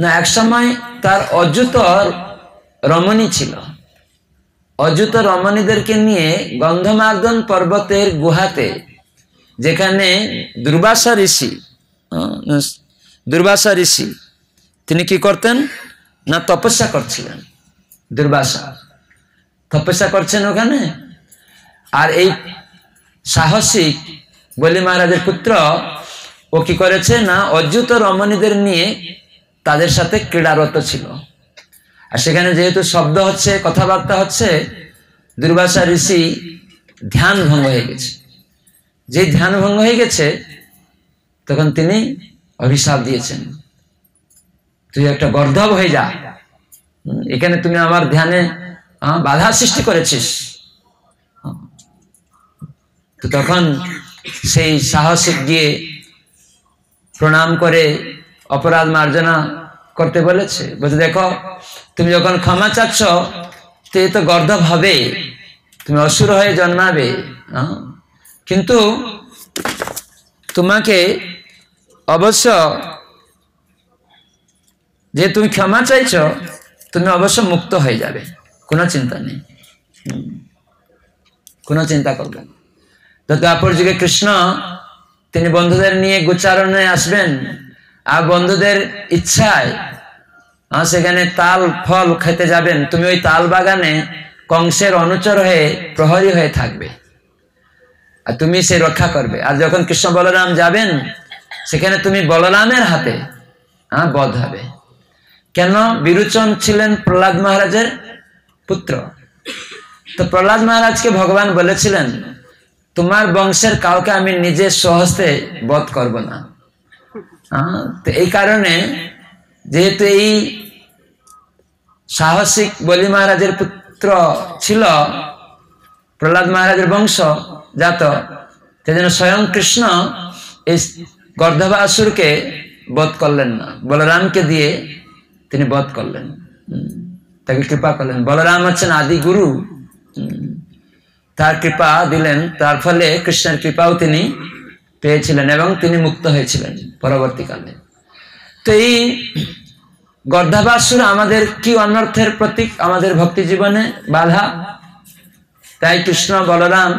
না এক সময় তার অযুত রমণী ছিল অযুত রমণীদেরকে নিয়ে গন্ধমার্দন পর্বতের গুহাতে যেখানে দুর্বাসা ঋষি দুর্বাসা ঋষি তিনি কি করতেন না তপস্যা করছিলেন দুর্বাসা তপস্যা করছেন ওখানে আর এই সাহসিক বলি মহারাজের পুত্র ও কি করেছে না অযুত রমণীদের নিয়ে তাদের সাথে ক্রীড়ারত ছিল আর সেখানে যেহেতু শব্দ হচ্ছে কথাবার্তা হচ্ছে দুর্বাসা ঋষি ধ্যান ভঙ্গ হয়ে গেছে যে ধ্যান ভঙ্গ হয়ে গেছে তখন তিনি অভিশাপ দিয়েছেন তুই একটা গর্ধব হয়ে যা এখানে তুমি আমার ধ্যানে বাধা সৃষ্টি করেছিস তো তখন সেই সাহসিক গিয়ে প্রণাম করে অপরাধ মার্জনা করতে বলেছে বলছে দেখো তুমি যখন ক্ষমা চাচ্ছ তো এ তো গর্দ হবে তুমি অসুর হয়ে জন্মাবে কিন্তু তোমাকে অবশ্য যে তুমি ক্ষমা চাইছ তুমি অবশ্য মুক্ত হয়ে যাবে কোনো চিন্তা নেই কোনো চিন্তা করবে না তো তারপর যুগে কৃষ্ণ তিনি বন্ধুদের নিয়ে গুচারণে আসবেন আর বন্ধুদের ইচ্ছায় সেখানে তাল ফল খেতে যাবেন তুমি ওই তাল বাগানে কংসের অনুচর হয়ে প্রহরী হয়ে থাকবে আর তুমি সে রক্ষা করবে আর যখন কৃষ্ণ বলরাম যাবেন সেখানে তুমি বলরামের হাতে হ্যাঁ বধ হবে কেন বিরুচন ছিলেন প্রহ্লাদ মহারাজের পুত্র তো প্রহ্লাদ মহারাজকে ভগবান বলেছিলেন তোমার বংশের কাউকে আমি নিজে সহস্তে বধ করব না তো এই কারণে যেহেতু এই সাহসিক বলি মহারাজের পুত্র ছিল প্রহ্লাদ মহারাজের বংশ জাত সেজন্য স্বয়ং কৃষ্ণ এই গর্ধবাসুরকে বধ করলেন না বলরামকে দিয়ে তিনি বধ করলেন তাকে কৃপা করলেন বলরাম হচ্ছেন আদি গুরু তার কৃপা দিলেন তার ফলে কৃষ্ণের কৃপাও তিনি পেয়েছিলেন এবং তিনি মুক্ত হয়েছিলেন পরবর্তীকালে তো এই গর্ধাবাসুর আমাদের কি অনর্থের প্রতীক আমাদের ভক্তি জীবনে বাধা তাই কৃষ্ণ বলরাম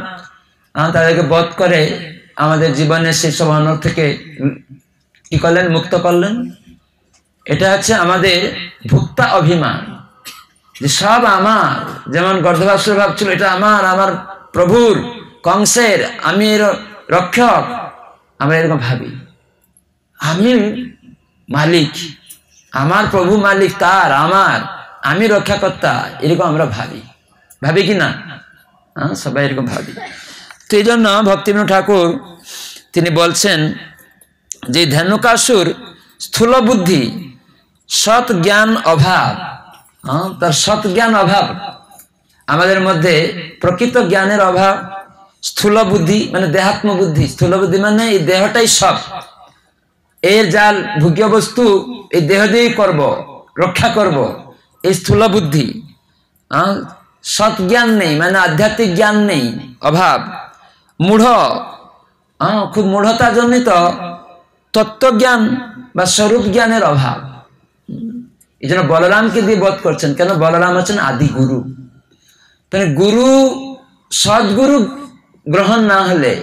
তাদেরকে বধ করে আমাদের জীবনে সেই সব অনর্থ থেকে কি করলেন মুক্ত করলেন এটা হচ্ছে আমাদের ভুক্তা অভিমান যে সব আমার যেমন গর্ধবাসুর ভাবছিল এটা আমার আমার প্রভুর কংসের আমি এর রক্ষক আমরা এরকম ভাবি আমি মালিক আমার প্রভু মালিক তার আমার আমি রক্ষাকর্তা এরকম আমরা ভাবি ভাবি কি না হ্যাঁ সবাই এরকম ভাবি তো এই জন্য ভক্তিবিনোদ ঠাকুর তিনি বলছেন যে ধেনুকাসুর স্থূল বুদ্ধি সৎ জ্ঞান অভাব হ্যাঁ, তার সৎ জ্ঞান অভাব আমাদের মধ্যে প্রকৃত জ্ঞানের অভাব স্থূল বুদ্ধি মানে দেহাত্ম বুদ্ধি স্থূল বুদ্ধি মানে এই দেহটাই সব এর যার ভোগ্য বস্তু এই দেহ দিয়েই করব রক্ষা করব এই স্থূল বুদ্ধি সৎ জ্ঞান নেই মানে আধ্যাত্মিক জ্ঞান নেই অভাব মূঢ় খুব মূঢ়তা জনিত তত্ত্বজ্ঞান বা স্বরূপ জ্ঞানের অভাব এই জন্য বলরামকে দিয়ে বধ করছেন কেন বলরাম হচ্ছেন আদি গুরু তাহলে গুরু সদ্গুরু গ্রহণ না হলে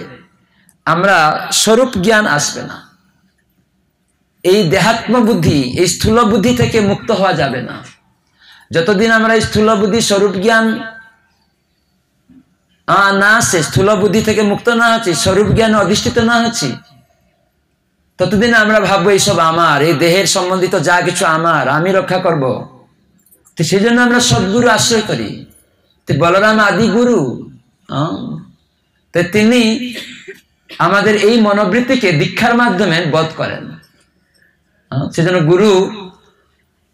আমরা স্বরূপ জ্ঞান আসবে না এই দেহাত্ম বুদ্ধি এই স্থূল বুদ্ধি থেকে মুক্ত হওয়া যাবে না যতদিন আমরা স্থূল বুদ্ধি স্বরূপ জ্ঞান না আসে স্থূল বুদ্ধি থেকে মুক্ত না আছে স্বরূপ জ্ঞান অধিষ্ঠিত না আছি ততদিন আমরা ভাববো এইসব আমার এই দেহের সম্বন্ধিত যা কিছু আমার আমি রক্ষা করব। তো সেই জন্য আমরা সদ্গুরু আশ্রয় করি বলরাম আদি গুরু তো তিনি আমাদের এই মনোবৃত্তিকে দীক্ষার মাধ্যমে বধ করেন সেজন্য গুরু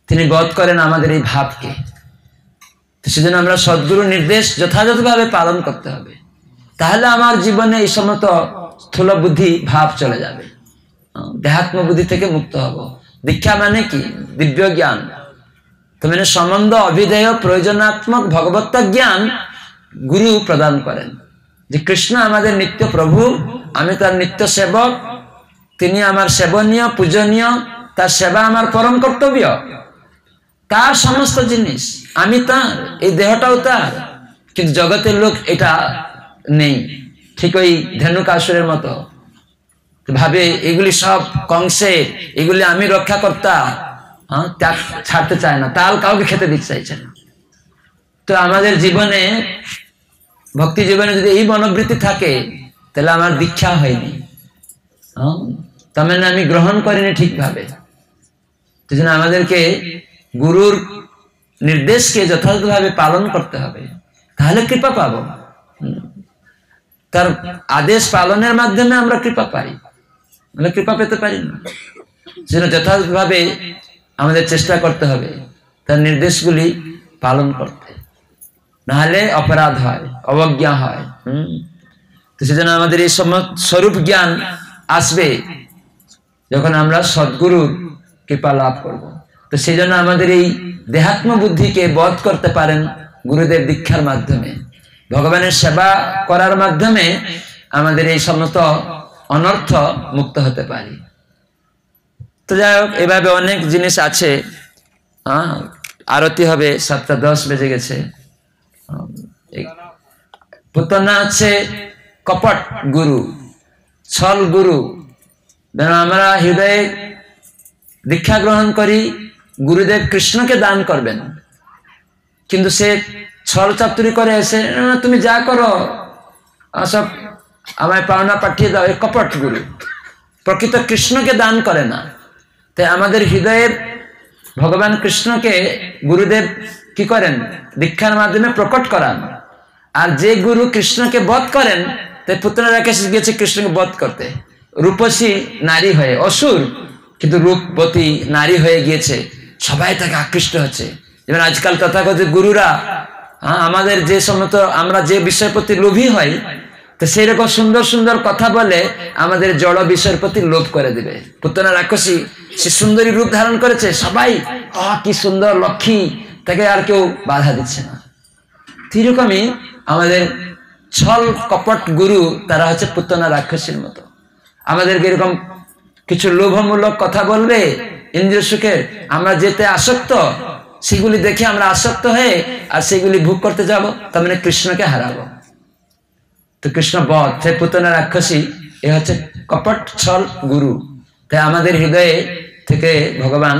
তিনি বধ করেন আমাদের এই ভাবকে সেজন্য আমরা সদ্গুরু নির্দেশ যথাযথভাবে পালন করতে হবে তাহলে আমার জীবনে এই সমস্ত স্থূল বুদ্ধি ভাব চলে যাবে দেহাত্ম বুদ্ধি থেকে মুক্ত হব দীক্ষা মানে কি দিব্য জ্ঞান তো মানে সম্বন্ধ অভিধেয় প্রয়োজনাত্মক ভগবত্তা জ্ঞান গুরু প্রদান করেন যে কৃষ্ণ আমাদের নিত্য প্রভু আমি তার নিত্য সেবক তিনি আমার সেবনীয় পূজনীয় তার সেবা আমার পরম কর্তব্য তার সমস্ত জিনিস আমি তার এই দেহটাও তার কিন্তু জগতের লোক এটা নেই ঠিক ওই ধেনুকাসুরের মতো ভাবে এগুলি সব কংসে এগুলি আমি রক্ষা কর্তা হ্যাঁ ছাড়তে চায় না তাল কাউকে খেতে দিতে চাইছে না তো আমাদের জীবনে ভক্তি জীবনে যদি এই মনোবৃত্তি থাকে তাহলে আমার দীক্ষা হয়নি তার মানে আমি গ্রহণ করিনি ঠিকভাবে সেজন্য আমাদেরকে গুরুর নির্দেশকে যথাযথভাবে পালন করতে হবে তাহলে কৃপা পাব তার আদেশ পালনের মাধ্যমে আমরা কৃপা পাই মানে কৃপা পেতে পারি না সেজন্য যথাযথভাবে আমাদের চেষ্টা করতে হবে তার নির্দেশগুলি পালন করতে নাহলে অপরাধ হয় অবজ্ঞা হয় তো সেজন্য আমাদের এই স্বরূপ জ্ঞান আসবে যখন আমরা সদ্গুরুর কৃপা লাভ করব। তো সেই জন্য আমাদের এই দেহাত্ম বুদ্ধিকে বধ করতে পারেন গুরুদের দীক্ষার মাধ্যমে ভগবানের সেবা করার মাধ্যমে আমাদের এই সমস্ত অনর্থ মুক্ত হতে পারি তো যাই হোক এভাবে অনেক জিনিস আছে হ্যাঁ আরতি হবে সাতটা দশ বেজে গেছে পুতনা আছে কপট গুরু ছল গুরু যেন আমরা হৃদয়ে দীক্ষা গ্রহণ করি গুরুদেব কৃষ্ণকে দান করবেন কিন্তু সে ছল চাতুরি করে এসে তুমি যা করো সব আমায় পাওনা পাঠিয়ে দাও কপট গুরু প্রকৃত কৃষ্ণকে দান করে না তাই আমাদের হৃদয়ের ভগবান কৃষ্ণকে গুরুদেব কি করেন দীক্ষার মাধ্যমে প্রকট করান আর যে গুরু কৃষ্ণকে বধ করেন তাই পুত্র রাকেশ গিয়েছে কৃষ্ণকে বধ করতে রূপসী নারী হয়ে অসুর কিন্তু রূপবতী নারী হয়ে গিয়েছে সবাই তাকে আকৃষ্ট হচ্ছে যেমন আজকাল কথা গুরুরা আমাদের যে সমস্ত আমরা যে বিষয়ের প্রতি লোভী হই তো সেইরকম সুন্দর সুন্দর কথা বলে আমাদের জড় বিষয়ের প্রতি লোভ করে দিবে পুতনা রাক্ষসী সে সুন্দরী রূপ ধারণ করেছে সবাই অ কি সুন্দর লক্ষ্মী তাকে আর কেউ বাধা দিচ্ছে না সেরকমই আমাদের ছল কপট গুরু তারা হচ্ছে পুতনা রাক্ষসীর মতো আমাদেরকে এরকম কিছু লোভমূলক কথা বলবে ইন্দ্র সুখের আমরা যেতে আসক্ত সেগুলি দেখে আমরা আসক্ত হয়ে আর সেগুলি ভোগ করতে যাব তার মানে কৃষ্ণকে হারাবো তো কৃষ্ণ বধ সে পুতনা রাক্ষসী এ হচ্ছে কপট ছল গুরু তাই আমাদের হৃদয়ে থেকে ভগবান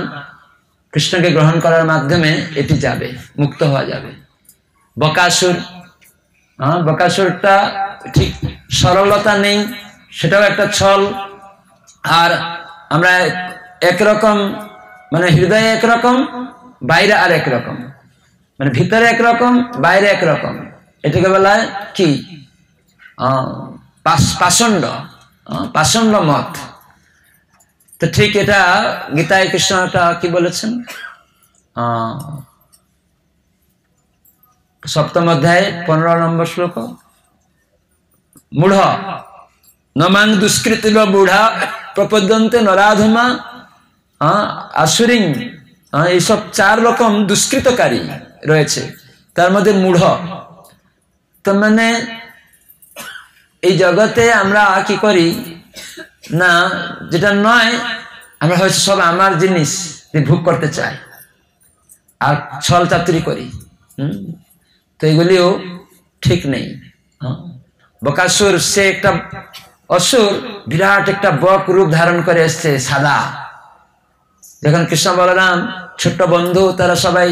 কৃষ্ণকে গ্রহণ করার মাধ্যমে এটি যাবে মুক্ত হওয়া যাবে বকাসুর হ্যাঁ বকাসুরটা ঠিক সরলতা নেই সেটাও একটা ছল আর আমরা একরকম মানে হৃদয়ে একরকম বাইরে আর একরকম মানে ভিতরে একরকম বাইরে একরকম এটাকে বলা হয় কি পাষণ্ড পাষণ্ড মত তো ঠিক এটা গীতায় কৃষ্ণটা কি বলেছেন সপ্তম অধ্যায় পনেরো নম্বর শ্লোক মূঢ় নমাং দুষ্কৃতি বুড়া প্রপদন্তে নরাধমা আসুরিং এইসব চার রকম দুষ্কৃতকারী রয়েছে তার মধ্যে মূঢ় তার মানে এই জগতে আমরা কি করি না যেটা নয় আমরা হয়তো সব আমার জিনিস ভোগ করতে চাই আর ছল চাতুরি করি তো এগুলিও ঠিক নেই হ্যাঁ? বকাসুর সে একটা অসুর বিরাট একটা বক রূপ ধারণ করে এসছে সাদা যখন কৃষ্ণ বলরাম ছোট্ট বন্ধু তারা সবাই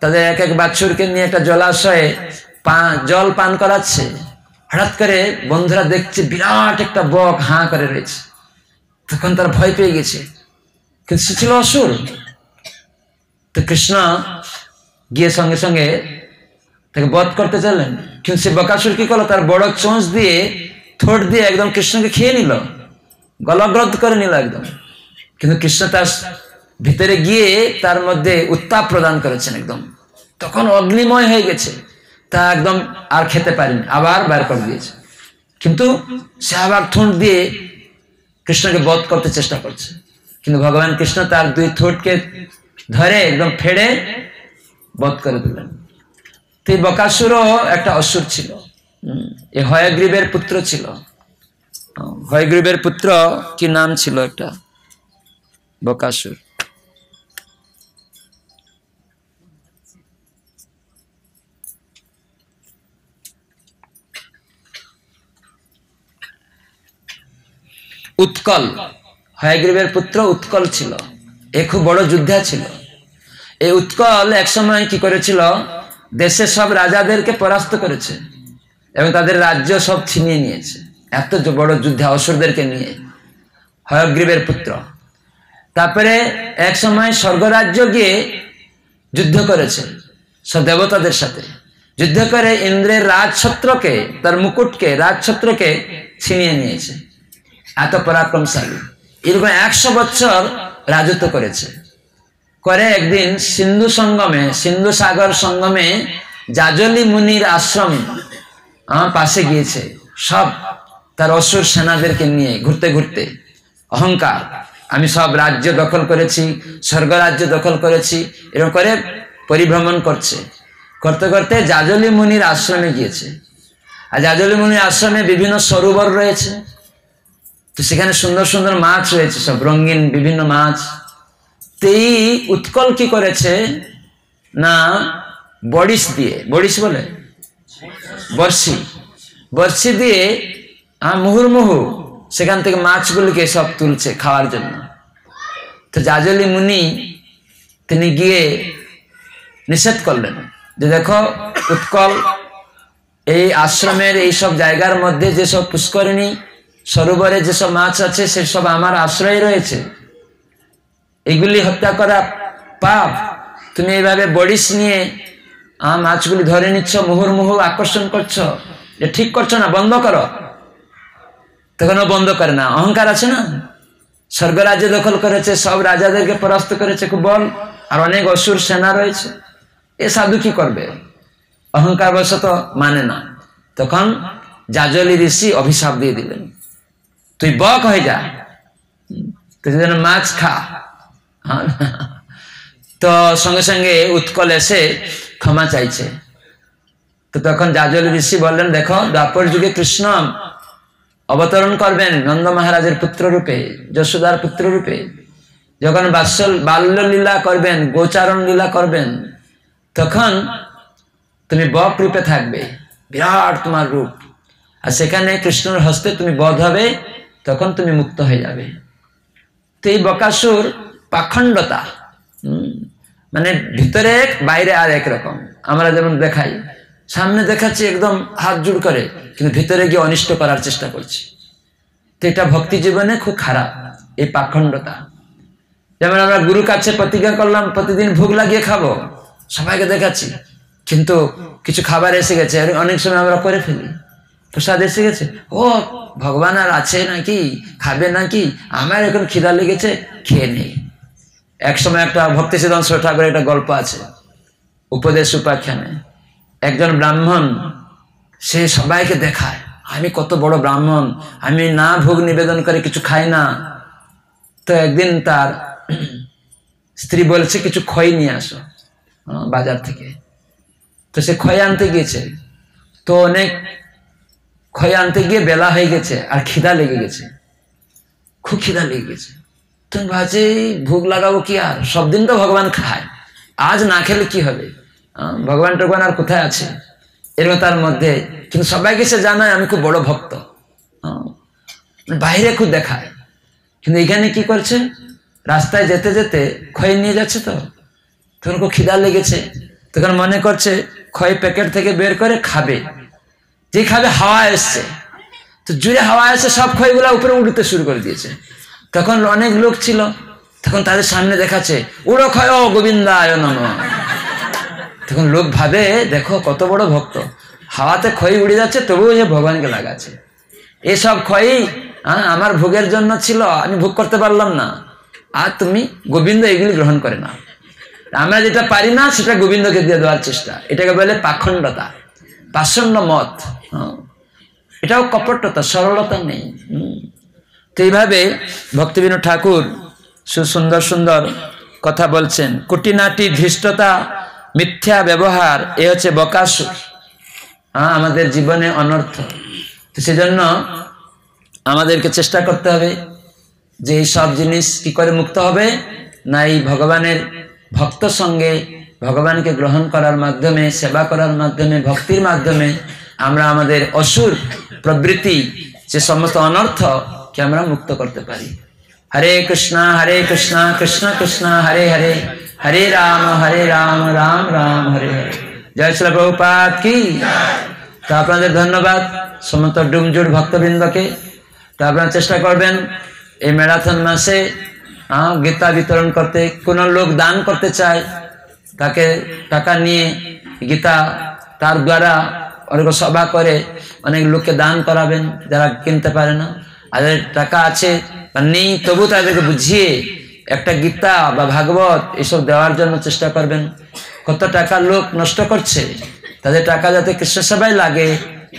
তাদের এক এক বাছুরকে নিয়ে একটা জলাশয়ে জল পান করাচ্ছে হঠাৎ করে বন্ধুরা দেখছে বিরাট একটা বক হাঁ করে রয়েছে তখন তার ভয় পেয়ে গেছে কিন্তু সে ছিল অসুর তো কৃষ্ণা গিয়ে সঙ্গে সঙ্গে তাকে বধ করতে চাইলেন কিন্তু সে বকাসুর কি করলো তার বড় চোঁচ দিয়ে ঠোঁট দিয়ে একদম কৃষ্ণকে খেয়ে নিল গলাগ্রদ করে নিল একদম কিন্তু কৃষ্ণ তার ভিতরে গিয়ে তার মধ্যে উত্তাপ প্রদান করেছেন একদম তখন অগ্নিময় হয়ে গেছে তা একদম আর খেতে পারেনি আবার বার করে দিয়েছে কিন্তু সে আবার ঠোঁট দিয়ে কৃষ্ণকে বধ করতে চেষ্টা করছে কিন্তু ভগবান কৃষ্ণ তার দুই ঠোঁটকে ধরে একদম ফেড়ে বধ করে দিলেন তো এই বকাসুরও একটা অসুর ছিল এ হয়গ্রীবের পুত্র ছিল হয়গ্রীবের পুত্র কি নাম ছিল একটা বকাসুর উৎকল হয়গ্রীবের পুত্র উৎকল ছিল এ খুব বড় যোদ্ধা ছিল এই উৎকল একসময় কি করেছিল দেশের সব রাজাদেরকে পরাস্ত করেছে এবং তাদের রাজ্য সব ছিনিয়ে নিয়েছে এত বড় যুদ্ধে অসুরদেরকে নিয়ে হয়গ্রীবের পুত্র তারপরে এক সময় স্বর্গরাজ্য গিয়ে যুদ্ধ করেছে দেবতাদের সাথে যুদ্ধ করে ইন্দ্রের রাজছত্রকে তার মুকুটকে রাজছত্রকে ছিনিয়ে নিয়েছে এত পরাক্রমশালী এরকম একশো বছর রাজত্ব করেছে করে একদিন সিন্ধু সঙ্গমে সিন্ধু সাগর সঙ্গমে জাজলি মুনির আশ্রম আমার পাশে গিয়েছে সব তার অসুর সেনাদেরকে নিয়ে ঘুরতে ঘুরতে অহংকার আমি সব রাজ্য দখল করেছি স্বর্গ রাজ্য দখল করেছি এরকম করে পরিভ্রমণ করছে করতে করতে জাজলি মুনির আশ্রমে গিয়েছে আর জাজলি মুনির আশ্রমে বিভিন্ন সরোবর রয়েছে তো সেখানে সুন্দর সুন্দর মাছ রয়েছে সব রঙিন বিভিন্ন মাছ তেই উৎকল কি করেছে না বড়িস দিয়ে বড়িস বলে বর্ষি বর্ষি দিয়ে মুহুর্মুহু সেখান থেকে মাছগুলিকে সব তুলছে খাওয়ার জন্য তো জাজলি মুনি তিনি গিয়ে নিষেধ করলেন যে দেখো উৎকল এই আশ্রমের এই সব জায়গার মধ্যে যেসব পুষ্করিণী সরোবরে যেসব মাছ আছে সেসব আমার আশ্রয় রয়েছে এগুলি হত্যা করা পাপ তুমি এইভাবে বডিস নিয়ে মাছগুলি ধরে নিচ্ছ মুহুর মুহু আকর্ষণ করছো যে ঠিক করছো না বন্ধ করো তখন বন্ধ করে না অহংকার আছে না স্বর্গরাজ্য দখল করেছে সব রাজাদেরকে পরাস্ত করেছে খুব বল আর অনেক অসুর সেনা রয়েছে এ সাধু কি করবে অহংকার বশত মানে না তখন জাজলি ঋষি অভিশাপ দিয়ে দিলেন তুই বক হয়ে যা তুই যেন মাছ খা হ্যাঁ? তো সঙ্গে সঙ্গে উৎকল এসে ক্ষমা চাইছে তো তখন জাজল ঋষি বললেন দেখো দ্বাপর যুগে কৃষ্ণ অবতরণ করবেন নন্দ মহারাজের পুত্র রূপে যশোদার পুত্র রূপে যখন বাৎসল বাল্য লীলা করবেন গোচারণ লীলা করবেন তখন তুমি বক রূপে থাকবে বিরাট তোমার রূপ আর সেখানে কৃষ্ণর হস্তে তুমি বধ হবে তখন তুমি মুক্ত হয়ে যাবে তো এই বকাসুর পাখণ্ডতা মানে ভিতরে এক বাইরে আর এক রকম আমরা যেমন দেখাই সামনে দেখাচ্ছি একদম হাত জুড় করে কিন্তু ভিতরে গিয়ে অনিষ্ট করার চেষ্টা করছি তো এটা ভক্তি জীবনে খুব খারাপ এই পাখণ্ডতা যেমন আমরা গুরু কাছে প্রতিজ্ঞা করলাম প্রতিদিন ভোগ লাগিয়ে খাবো সবাইকে দেখাচ্ছি কিন্তু কিছু খাবার এসে গেছে অনেক সময় আমরা করে ফেলি প্রসাদ এসে গেছে ও ভগবান আর আছে নাকি খাবে নাকি আমার এখন খিদা লেগেছে খেয়ে নেই এক সময় একটা ভক্তি সিদ্ধান্ত ঠাকুরের একটা গল্প আছে উপদেশ উপাখ্যানে একজন ব্রাহ্মণ সে সবাইকে দেখায় আমি কত বড় ব্রাহ্মণ আমি না ভোগ নিবেদন করে কিছু খাই না তো একদিন তার স্ত্রী বলছে কিছু খয় নিয়ে আসো বাজার থেকে তো সে খয় আনতে গিয়েছে তো অনেক খয়ে আনতে গিয়ে বেলা হয়ে গেছে আর খিদা লেগে গেছে খুব খিদা লেগে গেছে তুমি ভাবছি ভোগ লাগাবো কি আর সব দিন তো ভগবান খায় আজ না খেলে কি হবে ভগবান টগবান আর কোথায় আছে এরকম তার মধ্যে কিন্তু সবাইকে সে জানায় আমি খুব বড় ভক্ত মানে বাইরে খুব দেখায় কিন্তু এখানে কি করছে রাস্তায় যেতে যেতে ক্ষয় নিয়ে যাচ্ছে তো তখন খুব খিদা লেগেছে তখন মনে করছে ক্ষয় প্যাকেট থেকে বের করে খাবে যেখানে হাওয়া এসছে তো জুড়ে হাওয়া এসে সব খইগুলা উপরে উঠতে শুরু করে দিয়েছে তখন অনেক লোক ছিল তখন তাদের সামনে দেখাচ্ছে উড়ো খয় গোবিন্দায় নম তখন লোক ভাবে দেখো কত বড় ভক্ত হাওয়াতে খই উড়ে যাচ্ছে তবুও যে ভগবানকে লাগাচ্ছে এসব ক্ষয়ই হ্যাঁ আমার ভোগের জন্য ছিল আমি ভোগ করতে পারলাম না আর তুমি গোবিন্দ এগুলি গ্রহণ করে না আমরা যেটা পারি না সেটা গোবিন্দকে দিয়ে দেওয়ার চেষ্টা এটাকে বলে পাখণ্ডতা বাসন্ন মত হ্যাঁ। এটাও কপটতা সরলতা নেই তো এইভাবে ভক্তিবিনু ঠাকুর সুসুন্দর সুন্দর কথা বলছেন কুটিনাটি ধৃষ্টতা মিথ্যা ব্যবহার এ হচ্ছে বকাশ হ্যাঁ আমাদের জীবনে অনর্থ তো সেজন্য আমাদেরকে চেষ্টা করতে হবে যে এই সব জিনিস কি করে মুক্ত হবে না এই ভগবানের ভক্ত সঙ্গে ভগবানকে গ্রহণ করার মাধ্যমে সেবা করার মাধ্যমে ভক্তির মাধ্যমে আমরা আমাদের অসুর প্রবৃত্তি যে সমস্ত অনর্থকে আমরা মুক্ত করতে পারি হরে কৃষ্ণ হরে কৃষ্ণা কৃষ্ণ কৃষ্ণ হরে হরে হরে রাম হরে রাম রাম রাম হরে হরে জয় শ্রী প্রভুপাত কি তো আপনাদের ধন্যবাদ সমস্ত ডুমজুট ভক্তবৃন্দকে তো আপনারা চেষ্টা করবেন এই ম্যারাথন মাসে গীতা বিতরণ করতে কোনো লোক দান করতে চায় তাকে টাকা নিয়ে গীতা তার দ্বারা অনেক সভা করে অনেক লোককে দান করাবেন যারা কিনতে পারে না আর টাকা আছে নেই তবু তাদেরকে বুঝিয়ে একটা গীতা বা ভাগবত এসব দেওয়ার জন্য চেষ্টা করবেন কত টাকা লোক নষ্ট করছে তাদের টাকা যাতে কৃষ্ণ সেবায় লাগে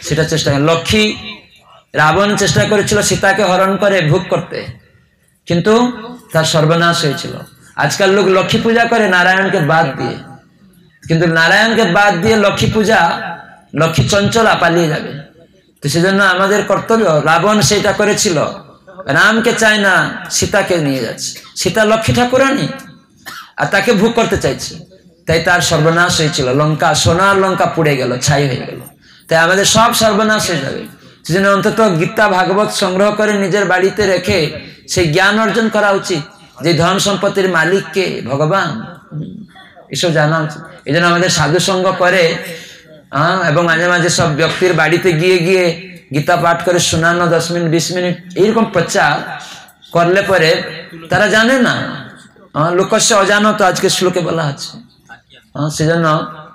সেটা চেষ্টা করেন লক্ষ্মী রাবণ চেষ্টা করেছিল সীতাকে হরণ করে ভোগ করতে কিন্তু তার সর্বনাশ হয়েছিল আজকাল লোক লক্ষ্মী পূজা করে নারায়ণকে বাদ দিয়ে কিন্তু নারায়ণকে বাদ দিয়ে লক্ষ্মী পূজা লক্ষ্মী চঞ্চলা পালিয়ে যাবে তো সেজন্য আমাদের কর্তব্য রাবণ সেটা করেছিল রামকে চায় না সীতাকে নিয়ে যাচ্ছে সীতা লক্ষ্মী ঠাকুরানি আর তাকে ভোগ করতে চাইছে তাই তার সর্বনাশ হয়েছিল লঙ্কা সোনার লঙ্কা পুড়ে গেল ছাই হয়ে গেল তাই আমাদের সব সর্বনাশ হয়ে যাবে সেজন্য অন্তত গীতা ভাগবত সংগ্রহ করে নিজের বাড়িতে রেখে সেই জ্ঞান অর্জন করা উচিত যে ধন সম্পত্তির মালিককে ভগবান এসব জানা উচিত এই জন্য আমাদের সাধুসঙ্গ করে এবং মাঝে মাঝে সব ব্যক্তির বাড়িতে গিয়ে গিয়ে গীতা পাঠ করে শোনানো দশ মিনিট বিশ মিনিট এইরকম প্রচার করলে পরে তারা জানে না লোকস্য অজানো তো আজকে শ্লোকে বলা আছে সেজন্য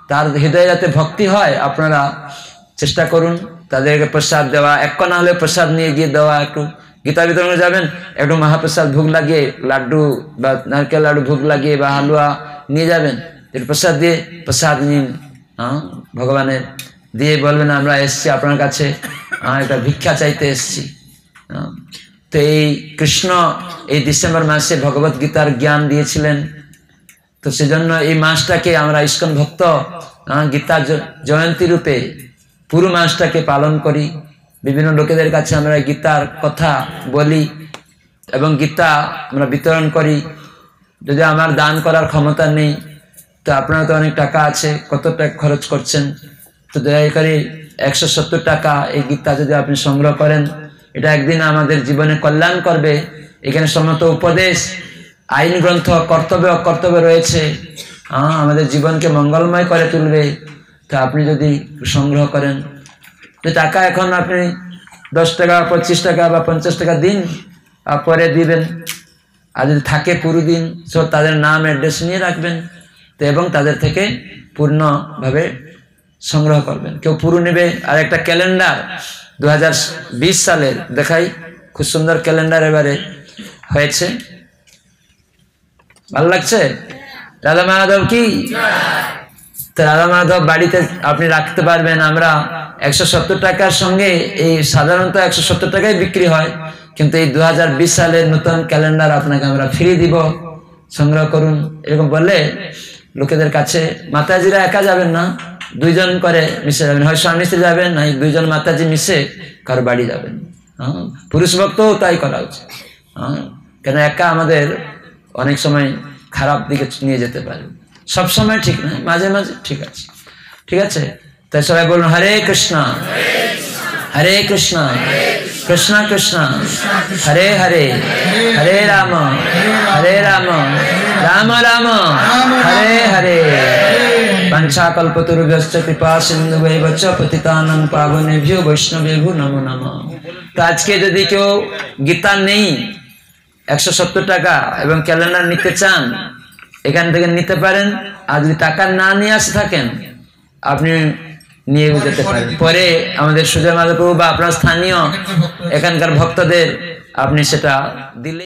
তার হৃদয়ে যাতে ভক্তি হয় আপনারা চেষ্টা করুন তাদেরকে প্রসাদ দেওয়া এক না হলে প্রসাদ নিয়ে গিয়ে দেওয়া একটু গীতা বিতরণে যাবেন একটু মহাপ্রসাদ ভোগ লাগিয়ে লাড্ডু বা নারকেল লাড্ডু ভোগ লাগিয়ে বা হালুয়া নিয়ে যাবেন একটু প্রসাদ দিয়ে প্রসাদ নিন হ্যাঁ ভগবানের দিয়ে বলবেন আমরা এসছি আপনার কাছে হ্যাঁ, একটা ভিক্ষা চাইতে এসছি হ্যাঁ, তো এই কৃষ্ণ এই ডিসেম্বর মাসে ভগবত গীতার জ্ঞান দিয়েছিলেন তো সেজন্য এই মাসটাকে আমরা ইস্কন ভক্ত হ্যাঁ, গীতা জয়ন্তী রূপে পুরো মাসটাকে পালন করি বিভিন্ন লোকেদের কাছে আমরা গীতার কথা বলি এবং গীতা আমরা বিতরণ করি যদি আমার দান করার ক্ষমতা নেই তো আপনার তো অনেক টাকা আছে কত টাকা খরচ করছেন তো দয়া করে একশো সত্তর টাকা এই গীতা যদি আপনি সংগ্রহ করেন এটা একদিন আমাদের জীবনে কল্যাণ করবে এখানে সমস্ত উপদেশ আইন গ্রন্থ কর্তব্য অকর্তব্য রয়েছে আমাদের জীবনকে মঙ্গলময় করে তুলবে তা আপনি যদি সংগ্রহ করেন টাকা এখন আপনি দশ টাকা পঁচিশ টাকা বা পঞ্চাশ টাকা দিন পরে দিবেন আর যদি থাকে পুরো দিন সব তাদের নাম অ্যাড্রেস নিয়ে রাখবেন তো এবং তাদের থেকে পূর্ণভাবে সংগ্রহ করবেন কেউ পুরো নেবে আর একটা ক্যালেন্ডার দু সালের দেখাই খুব সুন্দর ক্যালেন্ডার এবারে হয়েছে ভাল লাগছে দাদা মাধব কি রাধা মাধব বাড়িতে আপনি রাখতে পারবেন আমরা একশো সত্তর টাকার সঙ্গে এই সাধারণত একশো সত্তর টাকায় বিক্রি হয় কিন্তু এই দু সালের নতুন ক্যালেন্ডার আপনাকে আমরা ফ্রি দিব সংগ্রহ করুন এরকম বললে লোকেদের কাছে মাতাজিরা একা যাবেন না দুইজন করে মিশে যাবেন হয় স্বামী স্ত্রী যাবেন না দুইজন মাতাজি মিশে কারো বাড়ি যাবেন পুরুষ ভক্তও তাই করা উচিত হ্যাঁ কেন একা আমাদের অনেক সময় খারাপ দিকে নিয়ে যেতে পারে সবসময় ঠিক নয় মাঝে মাঝে ঠিক আছে ঠিক আছে তাই সবাই বলুন হরে কৃষ্ণ হরে কৃষ্ণ কৃষ্ণ কৃষ্ণ হরে হরে হরে রাম হরে রাম রাম রাম হরে হরে পঞ্চাকল্পতরুভ্যশ্চ কৃপা সিন্ধু বচ্চ বৈবচ পতিতানং বৈষ্ণবে ভু নমো নম তো আজকে যদি কেউ গীতা নেই একশো সত্তর টাকা এবং ক্যালেন্ডার নিতে চান এখান থেকে নিতে পারেন আর যদি টাকা না নিয়ে আসে থাকেন আপনি নিয়ে যেতে পারেন পরে আমাদের সুজয় মাধবপ্রভু বা আপনার স্থানীয় এখানকার ভক্তদের আপনি সেটা দিলে